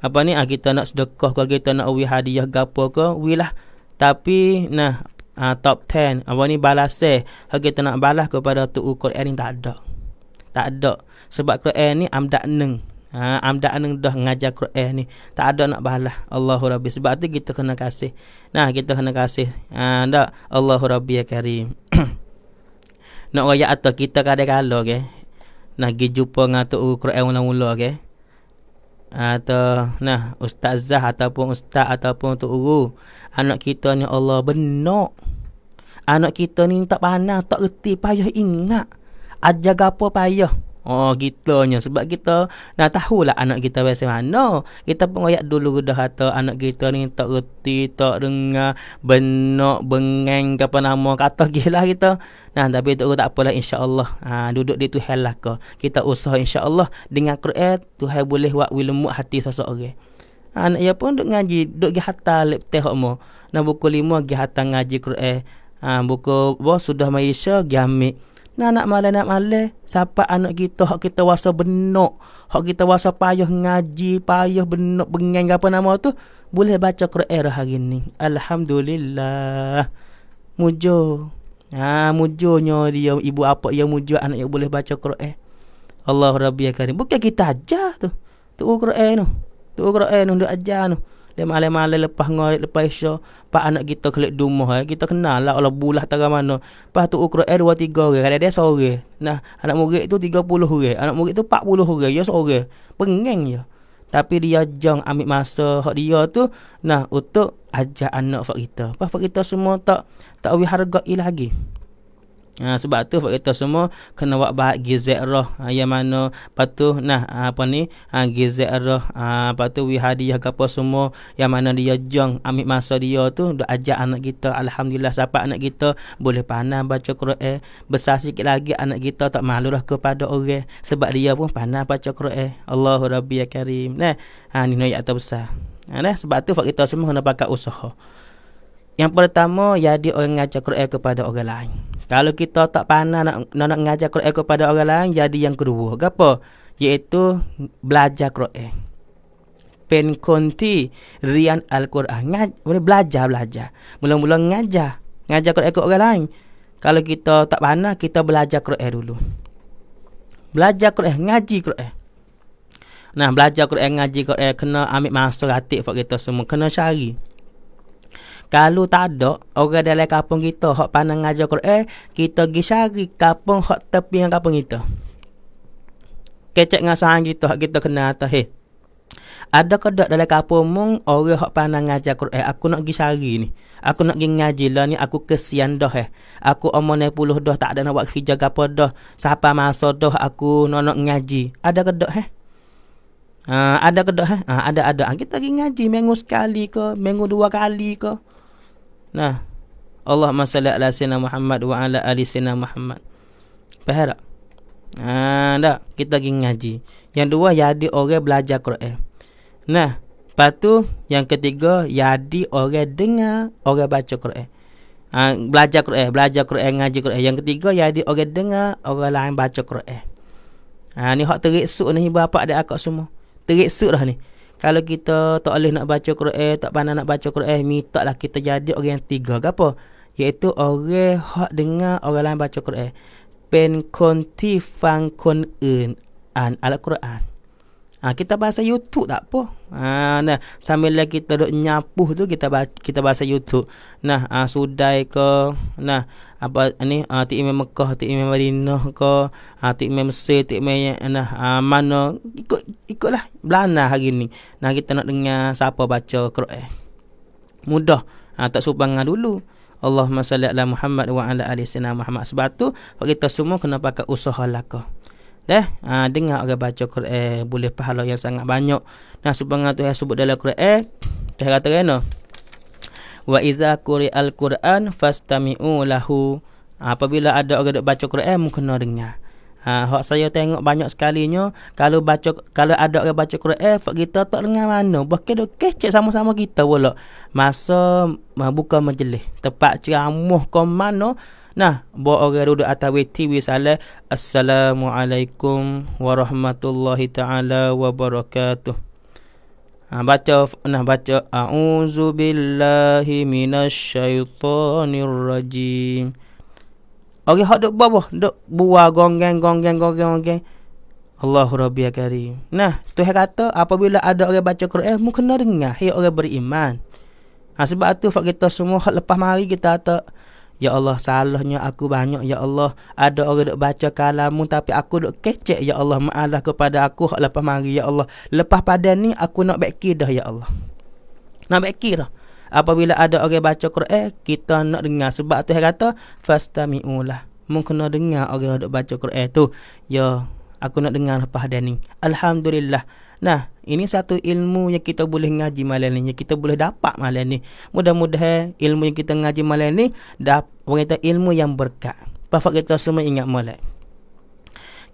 Apa ni? Ha, kita nak sedekah ke? Kita nak wih hadiah ke ke? Wih lah. Tapi, nah, ha, top 10. Apa ni? Balas eh. kita nak balas kepada tu ukur Erin tak ada. Tak ada. Sebab Quran ni amdak neng ha, Amda anang dah ngajar Quran ni Tak ada nak balas Allahu Rabbi Sebab tu kita kena kasih Nah kita kena kasih ha, Tak Allahu Rabbi ya Karim (coughs) Nak raya atau kita kadang-kadang okay? Nah pergi jumpa dengan tu Quran mula-mula okay? Atau Nah Ustazah ataupun Ustaz ataupun tu guru Anak kita ni Allah benok Anak kita ni tak pandang Tak erti payah ingat Ajar gapo payah Oh, kita gitanya. Sebab kita nak tahulah anak kita biasa mana. Kita pun ayat dulu dah kata anak kita ni tak reti, tak dengar, benak, bengeng, apa nama. Kata gila lah kita. Nah, tapi itu tak apalah insyaAllah. Ha, duduk di tu lah ke. Kita usaha Allah dengan Quran, tu Tuhan boleh buat wilmuk hati seseorang. Ha, anak dia pun duduk ngaji, duduk di hata leptek kamu. Nah, buku lima di hata ngaji Quran. Ha, buku bos sudah mai isya, gamik. Nak nak malah nak malah. Siapa anak kita Hak kita wasa benuk Hak kita wasa payah ngaji Payah benuk Bengeng apa nama tu Boleh baca Quran hari ni Alhamdulillah Mujo Ha mujonya dia Ibu apa yang mujo Anak yang boleh baca Quran Allah Rabbi Karim Bukan kita ajar tu Tu Quran tu Tu Quran tu Dia ajar tu dia malam-malam lepas ngorek lepas isya pak anak kita kelik dumah eh. kita kenal lah oleh bulah tara mana lepas tu ukur eh 2 3 orang kadang dia sore nah anak murid tu 30 orang anak murid tu 40 orang ya sore pengeng ya tapi dia jang ambil masa hak dia tu nah untuk ajak anak fak kita apa kita semua tak tak we harga lagi Ha, sebab tu Fak kata semua kena buat bahag gizek roh ha, yang mana patuh nah ah, apa ni ha, gizek roh ha, patuh wihadiah apa semua yang mana dia jong ambil masa dia tu duk ajak anak kita alhamdulillah siapa anak kita boleh pandai baca Quran besar sikit lagi anak kita tak malu lah kepada orang sebab dia pun pandai baca Quran Allahu rabbi ya karim nah ha ni noyak atau besar ha, nah sebab tu Fak kita semua kena pakai usaha yang pertama, ya orang ngajar Quran kepada orang lain. Kalau kita tak pandai nak, nak, nak mengajar Quran kepada orang lain, jadi yang kedua. Apa? Iaitu belajar Quran. Pen rian Al-Quran. Ngaj boleh belajar, belajar. Mula-mula ngajar. Ngajar Quran kepada orang lain. Kalau kita tak pandai, kita belajar Quran dulu. Belajar Quran, ngaji Quran. Nah, belajar Quran, ngaji Quran, kena ambil masa ratik buat kita semua. Kena cari. Kalau tak ada orang dalam kampung kita hok pandang ngajar Quran, eh, kita pergi cari kampung hok tepi yang kampung kita. Kecek ngasahan kita hok kita kena atas hey. Eh, ada ke dak dalam kampung mung orang hok pandang ngajar Quran, eh, aku nak pergi cari ni. Aku nak pergi ngaji lah ni aku kesian dah eh. Aku umur 90 dah tak ada nak buat kerja gapo dah. Siapa masa dah aku nak nak ngaji. Ada ke dak eh? Uh, ah, ada ke dah? Uh, eh? ah, ada ada. Ah, kita pergi ngaji minggu sekali ke, minggu dua kali ke. Nah. Allah masya Allah sayyidina Muhammad wa ala ali sayyidina Muhammad. Faham tak? Ha, dah Kita pergi ngaji. Yang dua, yadi ada orang belajar Quran. Nah, patu. yang ketiga, yadi ada orang dengar, orang baca Quran. Ha, belajar Quran, belajar Quran, ngaji Quran. Yang ketiga, yadi ada orang dengar, orang lain baca Quran. Ha, ni hak terik suk ni, bapa ada akak semua. Terik suk dah ni. Kalau kita tak boleh nak baca Quran, tak pandai nak baca Quran, minta lah kita jadi orang yang tiga ke apa? Iaitu orang yang dengar orang lain baca Quran. Pen konti fang kon un an al Quran. Ha, kita bahasa YouTube tak apa. Ha, nah, sambil kita duk nyapuh tu kita ba- kita bahasa YouTube. Nah, ha, sudai ke nah apa ni ha, ti Mekah, ti Madinah ke, ha, ti Mesir, ti imam nah ha, mana ikut ikutlah belana hari ni. Nah kita nak dengar siapa baca Quran. Eh. Mudah. Ha, tak subang dengan dulu. Allahumma salli ala Muhammad wa ala ali sayyidina Muhammad. Sebab tu kita semua kena pakai usaha lakah. Dah, ha, dengar orang baca Quran eh, boleh pahala yang sangat banyak. Nah, supaya Tuhan sebut dalam Quran, eh, dah kata kena. Wa iza quri'al Quran fastami'u lahu. Ha, apabila ada orang dok baca Quran, eh, mungkin dengar. Ha, hak saya tengok banyak sekalinya kalau baca kalau ada orang baca Quran eh, kita tak dengar mana. Bukan dok kecek sama-sama kita pula. Masa buka majlis, tempat ceramah ke mana, Nah, buat orang duduk atas weti we salat. Assalamualaikum warahmatullahi taala wabarakatuh. Ha, baca nah baca a'udzu billahi minasyaitonir rajim. Okey, hak dok bawah, dok buah gonggeng gonggeng gonggeng gonggeng. Allahu rabbi ya karim. Nah, Tuhan kata apabila ada orang baca Quran, mu kena dengar, hai orang beriman. Ha, sebab tu fak kita semua hak lepas mari kita tak Ya Allah, salahnya aku banyak, Ya Allah. Ada orang duk baca kalamu tapi aku duk kecek, Ya Allah. Maalah kepada aku hak lepas mari, Ya Allah. Lepas pada ni, aku nak beki dah, Ya Allah. Nak beki dah. Apabila ada orang baca Quran, eh, kita nak dengar. Sebab tu, saya kata, fasta miulah. Mungkin nak dengar orang duk baca Quran tu. Ya, aku nak dengar lepas pada ni. Alhamdulillah. Nah, ini satu ilmu yang kita boleh ngaji malam ni, yang kita boleh dapat malam ni. Mudah-mudahan ilmu yang kita ngaji malam ni dapat kita ilmu yang berkat. Pafak kita semua ingat malam.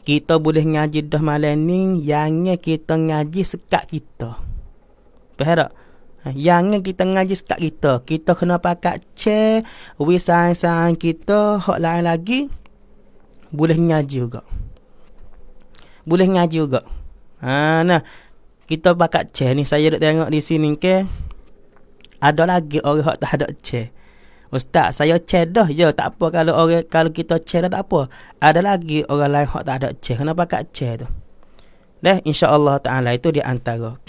Kita boleh ngaji dah malam ni yang kita ngaji sekat kita. Faham tak? Ha, yang kita ngaji sekat kita. Kita kena pakai che, wisan-san kita, hak lain lagi boleh ngaji juga. Boleh ngaji juga. Ha nah. Kita bakat che ni saya dok tengok di sini ke. Ada lagi orang hak tak ada che. Ustaz, saya che dah ya, tak apa kalau orang kalau kita che dah tak apa. Ada lagi orang lain hak tak ada che. Kenapa bakat che tu? Dah insya-Allah taala itu di antara.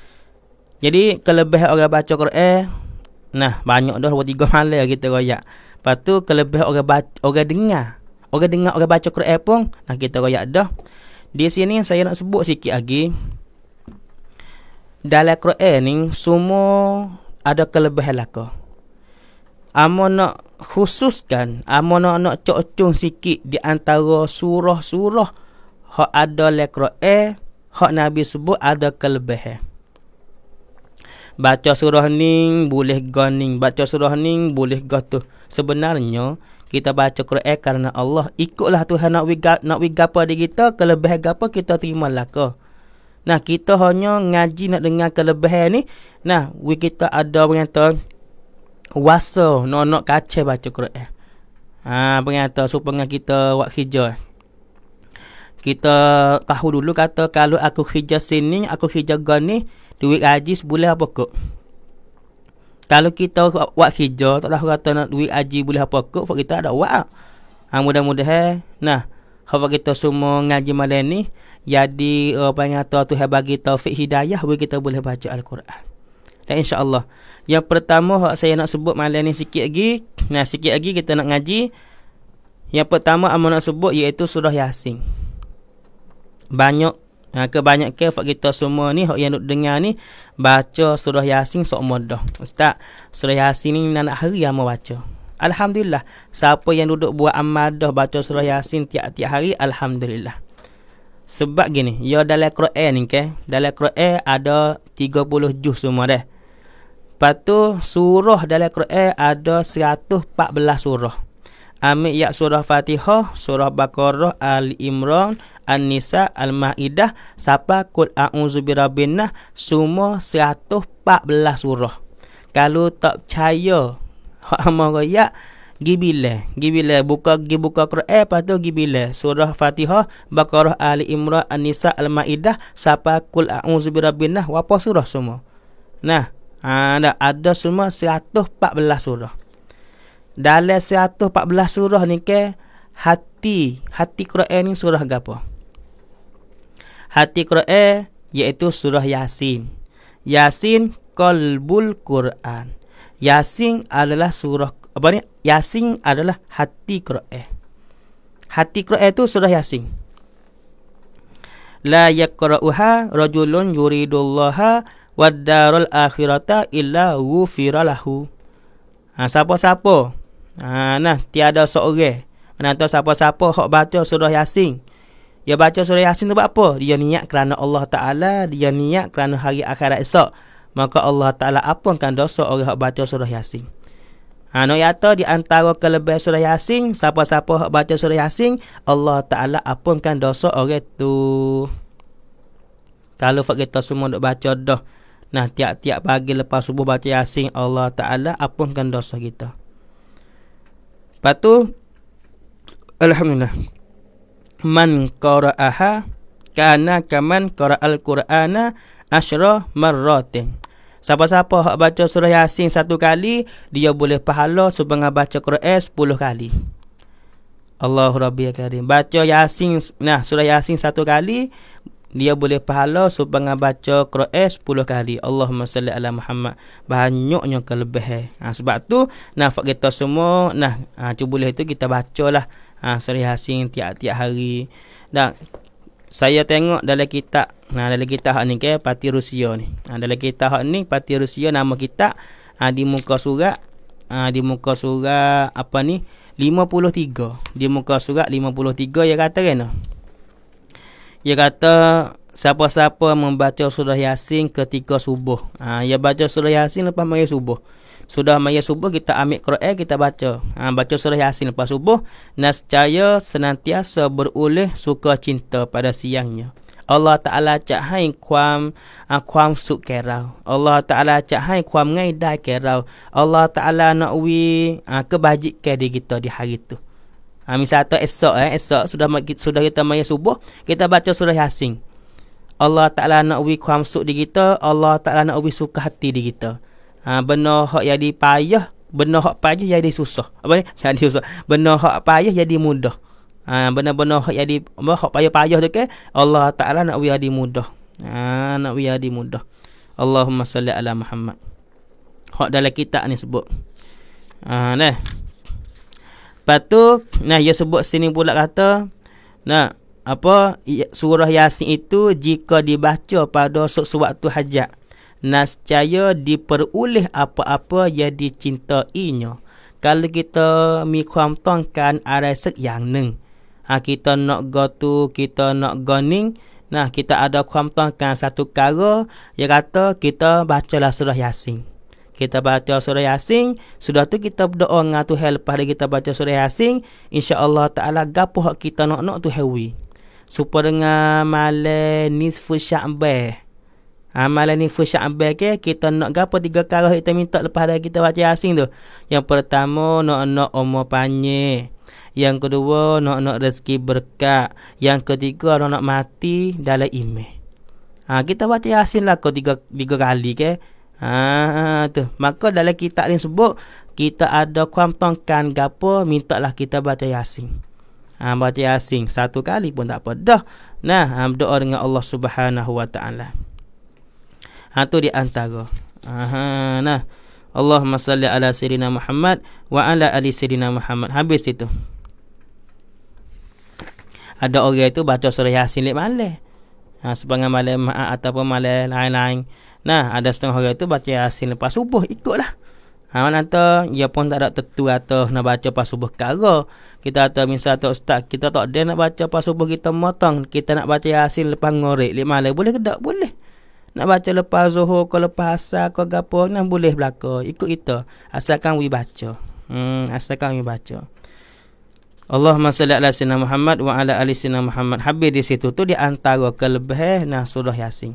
(coughs) Jadi kelebih orang baca Quran Nah, banyak dah 2 3 malam kita royak. Lepas tu kelebih orang orang dengar. Orang dengar orang baca Quran pun, nah kita royak dah. Di sini saya nak sebut sikit lagi Dalam Quran ni Semua ada kelebihan lah laka Amo nak khususkan Amo nak nak cocong sikit Di antara surah-surah Hak ada dalam Quran Hak Nabi sebut ada kelebihan Baca surah ni boleh ganing Baca surah ni boleh gatuh Sebenarnya kita baca Quran kerana Allah ikutlah Tuhan nak wiga, nak wiga apa di kita kelebih apa kita terimalah ke nah kita hanya ngaji nak dengar kelebihan ni nah we kita ada berkata wasa nak nak kacau baca Quran ha berkata supaya kita buat kerja kita tahu dulu kata kalau aku kerja sini aku kerja gani duit gaji sebulan apa kok kalau kita buat hijau tak tahu kata nak duit aji boleh apa kok buat kita ada wak. Ha mudah-mudahan eh. nah hawa kita semua ngaji malam ni jadi eh, apa yang kata Tuhan bagi taufik hidayah bagi kita boleh baca al-Quran. Dan insya-Allah yang pertama hak saya nak sebut malam ni sikit lagi. Nah sikit lagi kita nak ngaji. Yang pertama amanah sebut iaitu surah Yasin. Banyak Ha, kebanyakan fak kita semua ni hok yang duk dengar ni baca surah yasin sok modah. Ustaz, surah yasin ni nak hari yang mau baca. Alhamdulillah, siapa yang duduk buat amadah baca surah yasin tiap-tiap hari, alhamdulillah. Sebab gini, ya dalam Quran ni ke, dalam Quran ada 30 juz semua deh. Patu tu surah dalam Quran ada 114 surah ambil ayat surah Fatihah, surah Baqarah, Ali Imran, An-Nisa, Al-Maidah, sapa kul a'udzu birabbinah, semua 114 surah. Kalau tak percaya, hak amal ya, Gibile, gibile buka gibuka Quran eh, tu? gibile surah Fatihah, Baqarah, Ali Imran, An-Nisa, Al-Maidah, sapa kul a'udzu birabbinah, apa surah semua. Nah, ada ha, ada semua 114 surah. Dalam 114 surah ni ke hati hati Quran ni surah gapo? Hati Quran iaitu surah Yasin. Yasin kalbul Quran. Yasin adalah surah apa ni? Yasin adalah hati Quran. Hati Quran itu surah Yasin. La yaqra'uha rajulun yuridullaha wad darul akhirata illa ghufira lahu. Ha, siapa-siapa? Ha, nah, tiada seorang. Mana tahu siapa-siapa hok baca surah Yasin. Dia baca surah Yasin tu buat apa? Dia niat kerana Allah Ta'ala. Dia niat kerana hari akhirat esok. Maka Allah Ta'ala apunkan dosa orang hok baca surah Yasin. Ha, no yata di antara kelebihan surah Yasin. Siapa-siapa hok baca surah Yasin. Allah Ta'ala apunkan dosa orang tu. Kalau fak kita semua nak baca dah. Nah, tiap-tiap pagi lepas subuh baca Yasin. Allah Ta'ala apunkan dosa kita patu, Alhamdulillah Man qara'aha Kana kaman qara'al qur'ana Ashra marratin Siapa-siapa hak baca surah Yasin satu kali Dia boleh pahala Sebenarnya baca Quran sepuluh kali Allahu Rabbi Karim Baca Yasin Nah surah Yasin satu kali dia boleh pahala supaya baca Quran 10 kali. Allahumma salli ala Muhammad. Banyaknya kelebihan. Ha, sebab tu nah kita semua nah ha, cuba boleh itu kita bacalah. Ha, Sari Hasin tiap-tiap hari. Dan saya tengok dalam kitab nah dalam kitab hak ni ke Parti Rusia ni. Ha, dalam kitab hak ni Parti Rusia nama kitab ha, di muka surat ha, di muka surat apa ni 53. Di muka surat 53 ya kata kena. Ya, no? Dia kata siapa-siapa membaca surah Yasin ketika subuh. Ha, dia baca surah Yasin lepas maya subuh. Sudah maya subuh kita ambil Quran kita baca. Ha, baca surah Yasin lepas subuh. Nascaya senantiasa berulih suka cinta pada siangnya. Allah Ta'ala cak hai kuam ha, kuam suk kerau. Allah Ta'ala cak hai kuam ngai dai kerau. Allah Ta'ala nak wi ha, kebajik ke di kita di hari tu ha, misal atau esok eh esok sudah sudah kita maya subuh kita baca surah yasin Allah Taala nak uwi khamsuk di kita Allah Taala nak uwi suka hati di kita ha benar hak jadi payah benar hak payah jadi susah apa ni (laughs) jadi susah benar hak payah jadi mudah ha benar-benar hak jadi hak payah-payah tu ke Allah Taala nak uwi jadi mudah ha nak uwi jadi mudah Allahumma salli ala Muhammad hak dalam kitab ni sebut ha nah Lepas nah dia sebut sini pula kata nah apa surah Yasin itu jika dibaca pada sewaktu hajat nascaya diperoleh apa-apa yang dicintainya. Kalau kita mi kuam tongkan ada sek yang neng. Ha, kita nak go tu, kita nak go ning. Nah, kita ada kuam tongkan satu kara. Dia kata kita bacalah surah Yasin kita baca surah Yasin, sudah tu kita berdoa dengan tu lepas pada kita baca surah Yasin, insya-Allah Taala gapo hak kita nak-nak tu hawi. Supaya dengan malam nisfu Sya'ban. Ha, malam ni ke Kita nak gapa tiga kali kita minta Lepas dari kita baca asing tu Yang pertama Nak-nak umur panjang Yang kedua Nak-nak rezeki berkat Yang ketiga Nak-nak mati Dalam iman ha, Kita baca asing lah Kau tiga, tiga kali ke Ha tu. Maka dalam kitab ni sebut kita ada kuantongkan gapo mintalah kita baca Yasin. Ha baca Yasin satu kali pun tak apa dah. Nah, ha, ah, doa dengan Allah Subhanahu wa taala. Ha tu di antara. Aha, nah. Allahumma salli ala sayyidina Muhammad wa ala ali sayyidina Muhammad. Habis itu. Ada orang itu baca surah Yasin lek malam. Ha sepanjang malam ataupun malam lain-lain. Nah, ada setengah orang tu baca Yasin lepas subuh ikutlah. Ha mana tu ia pun tak ada tentu atau nak baca pas subuh kara. Kita atau misal tu ustaz kita tak ada nak baca pas subuh kita motong, kita nak baca Yasin lepas ngorek lima malam boleh ke tak? Boleh. Nak baca lepas zuhur ke lepas asar ke gapo nak boleh belaka. Ikut kita. Asalkan we baca. Hmm, asalkan we baca. Allahumma salli ala sayyidina Muhammad wa ala ali sayyidina Muhammad. Habis di situ tu di antara kelebihan nah surah Yasin.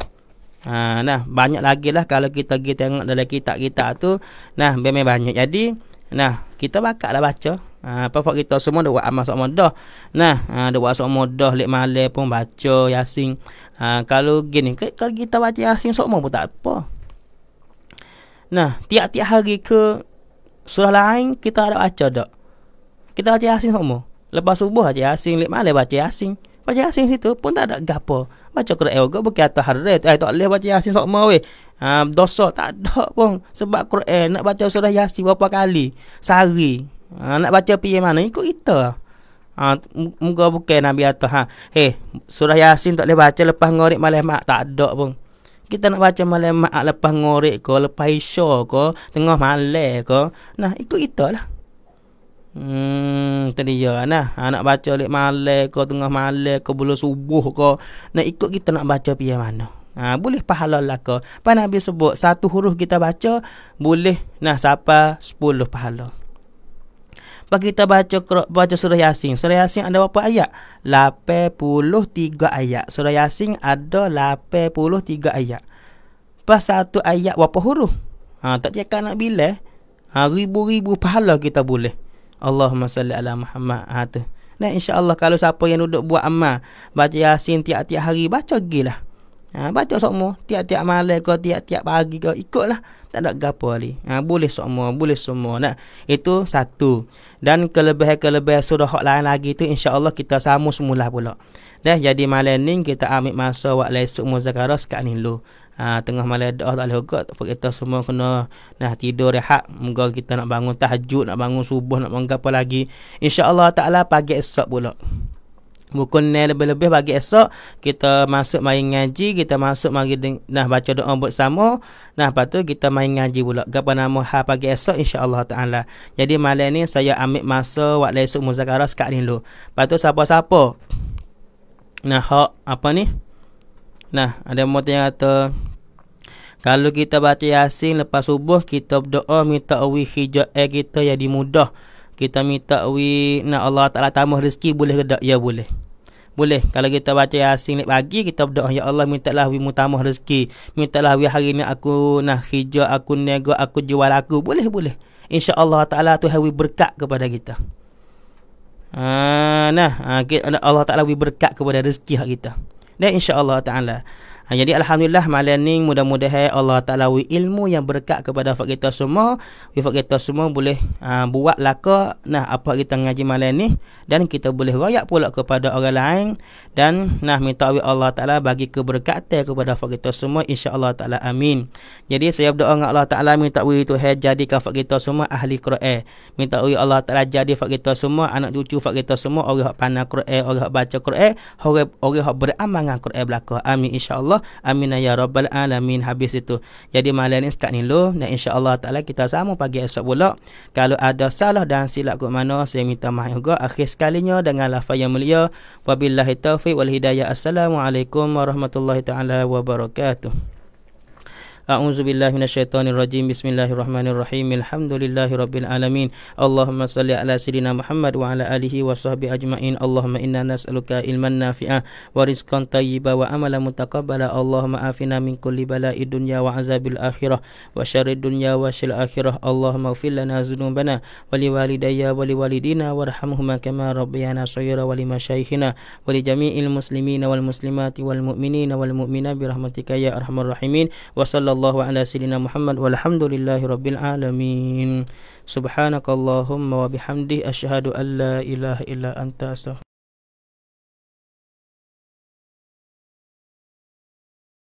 Ha, nah banyak lagi lah kalau kita pergi tengok dalam kitab kita tu nah memang banyak jadi nah kita lah baca ha, apa kita semua dok buat amal sama dah nah ha, dok buat sama dah lek malam pun baca yasin ha, kalau gini kalau kita baca yasin semua pun tak apa nah tiap-tiap hari ke surah lain kita ada baca dak kita baca yasin semua lepas subuh baca yasin lek malam baca yasin baca yasin situ pun tak ada gapo baca Quran juga eh, bukan atas harai tu. Eh, tak boleh baca Yasin sama weh. Ha, dosa tak ada pun. Sebab Quran nak baca surah Yasin berapa kali. Sehari. Ha, nak baca pergi mana. Ikut kita. Ha, muka bukan Nabi atas. Ha. eh surah Yasin tak boleh baca lepas ngorek malam mak. Tak ada pun. Kita nak baca malam lepas ngorek ke. Lepas isya ke. Tengah malam ke. Nah, ikut kita lah. Hmm, tadi ya nah. Kan ha, ah, nak baca lek malam ke tengah malam ke bulan subuh ke. Nak ikut kita nak baca pihak mana. Ha, boleh pahala lah ke. Pan Nabi sebut satu huruf kita baca boleh nah siapa 10 pahala. Pak kita baca baca surah Yasin. Surah Yasin ada berapa ayat? 83 ayat. Surah Yasin ada 83 ayat. Pas satu ayat berapa huruf? Ha, tak cakap nak bila. Ha, ribu-ribu pahala kita boleh. Allahumma salli ala Muhammad ha tu dan insyaallah kalau siapa yang duduk buat amal baca yasin tiap-tiap hari baca gilah ha baca semua tiap-tiap malam ke tiap-tiap pagi ke ikutlah tak ada gapo ali ha boleh semua boleh semua nah itu satu dan kelebihan-kelebihan surah hak lain lagi tu insyaallah kita sama semula pula dah jadi malam ni kita ambil masa waktu lesuk muzakarah sekali dulu ha, tengah malam doa Allah boleh kot kita semua kena nah tidur rehat moga kita nak bangun tahajud nak bangun subuh nak bangun apa lagi Allah taala pagi esok pula Mungkin ni lebih-lebih pagi esok Kita masuk main ngaji Kita masuk mari deng- Nah baca doa buat sama Nah lepas tu kita main ngaji pula Gapa nama ha pagi esok insya Allah ta'ala Jadi malam ni saya ambil masa Waktu esok muzakarah sekarang ni dulu Lepas tu siapa-siapa Nah hak apa ni Nah, ada mot yang kata kalau kita baca Yasin lepas subuh kita berdoa minta awi hijau eh kita yang dimudah. Kita minta awi nak Allah Taala tambah rezeki boleh ke tak? Ya boleh. Boleh. Kalau kita baca Yasin ni pagi kita berdoa ya Allah minta lah awi mutamah rezeki. minta lah awi hari ni aku nak hijau aku nego, aku jual aku. Boleh boleh. Insya-Allah Taala tu hawi berkat kepada kita. Ah uh, nah, uh, Allah Taala beri berkat kepada rezeki hak kita. لا إن شاء الله تعالى Ha, jadi alhamdulillah malam ni mudah-mudahan Allah Taala wi ilmu yang berkat kepada fak kita semua, fak kita semua boleh ha, buat laka nah apa kita ngaji malam ni dan kita boleh royak pula kepada orang lain dan nah minta wi Allah Taala bagi keberkatan kepada fak kita semua insya-Allah Taala amin. Jadi saya berdoa dengan Allah Taala minta wi tu hai jadikan fak kita semua ahli Quran. Minta wi Allah Taala jadi fak kita semua anak cucu fak kita semua orang hak pandai Quran, orang hak baca Quran, orang orang hak beramal dengan Quran belaka. Amin insya-Allah. Aminah ya rabbal alamin habis itu. Jadi malam ni setakat ni lo dan insya-Allah taala kita sama pagi esok pula. Kalau ada salah dan silap kat mana saya minta maaf juga akhir sekalinya dengan lafaz yang mulia wabillahi taufiq walhidayah Assalamualaikum warahmatullahi taala wabarakatuh. أعوذ بالله من الشيطان الرجيم بسم الله الرحمن الرحيم الحمد لله رب العالمين اللهم صل على سيدنا محمد وعلى آله وصحبه أجمعين اللهم إنا نسألك علما نافعا ورزقا طيبا وعملا متقبلا اللهم آفنا من كل بلاء الدنيا وعذاب الآخرة وشر الدنيا وشر الآخرة اللهم اغفر لنا ذنوبنا ولوالدي ولوالدينا وارحمهما كما ربيانا صغيرا ولمشايخنا ولجميع المسلمين والمسلمات والمؤمنين والمؤمنات برحمتك يا أرحم الراحمين وصلى sallallahu ala sayyidina Muhammad walhamdulillahi rabbil alamin subhanakallahumma wa bihamdihi ashhadu an la ilaha illa anta astaghfiruka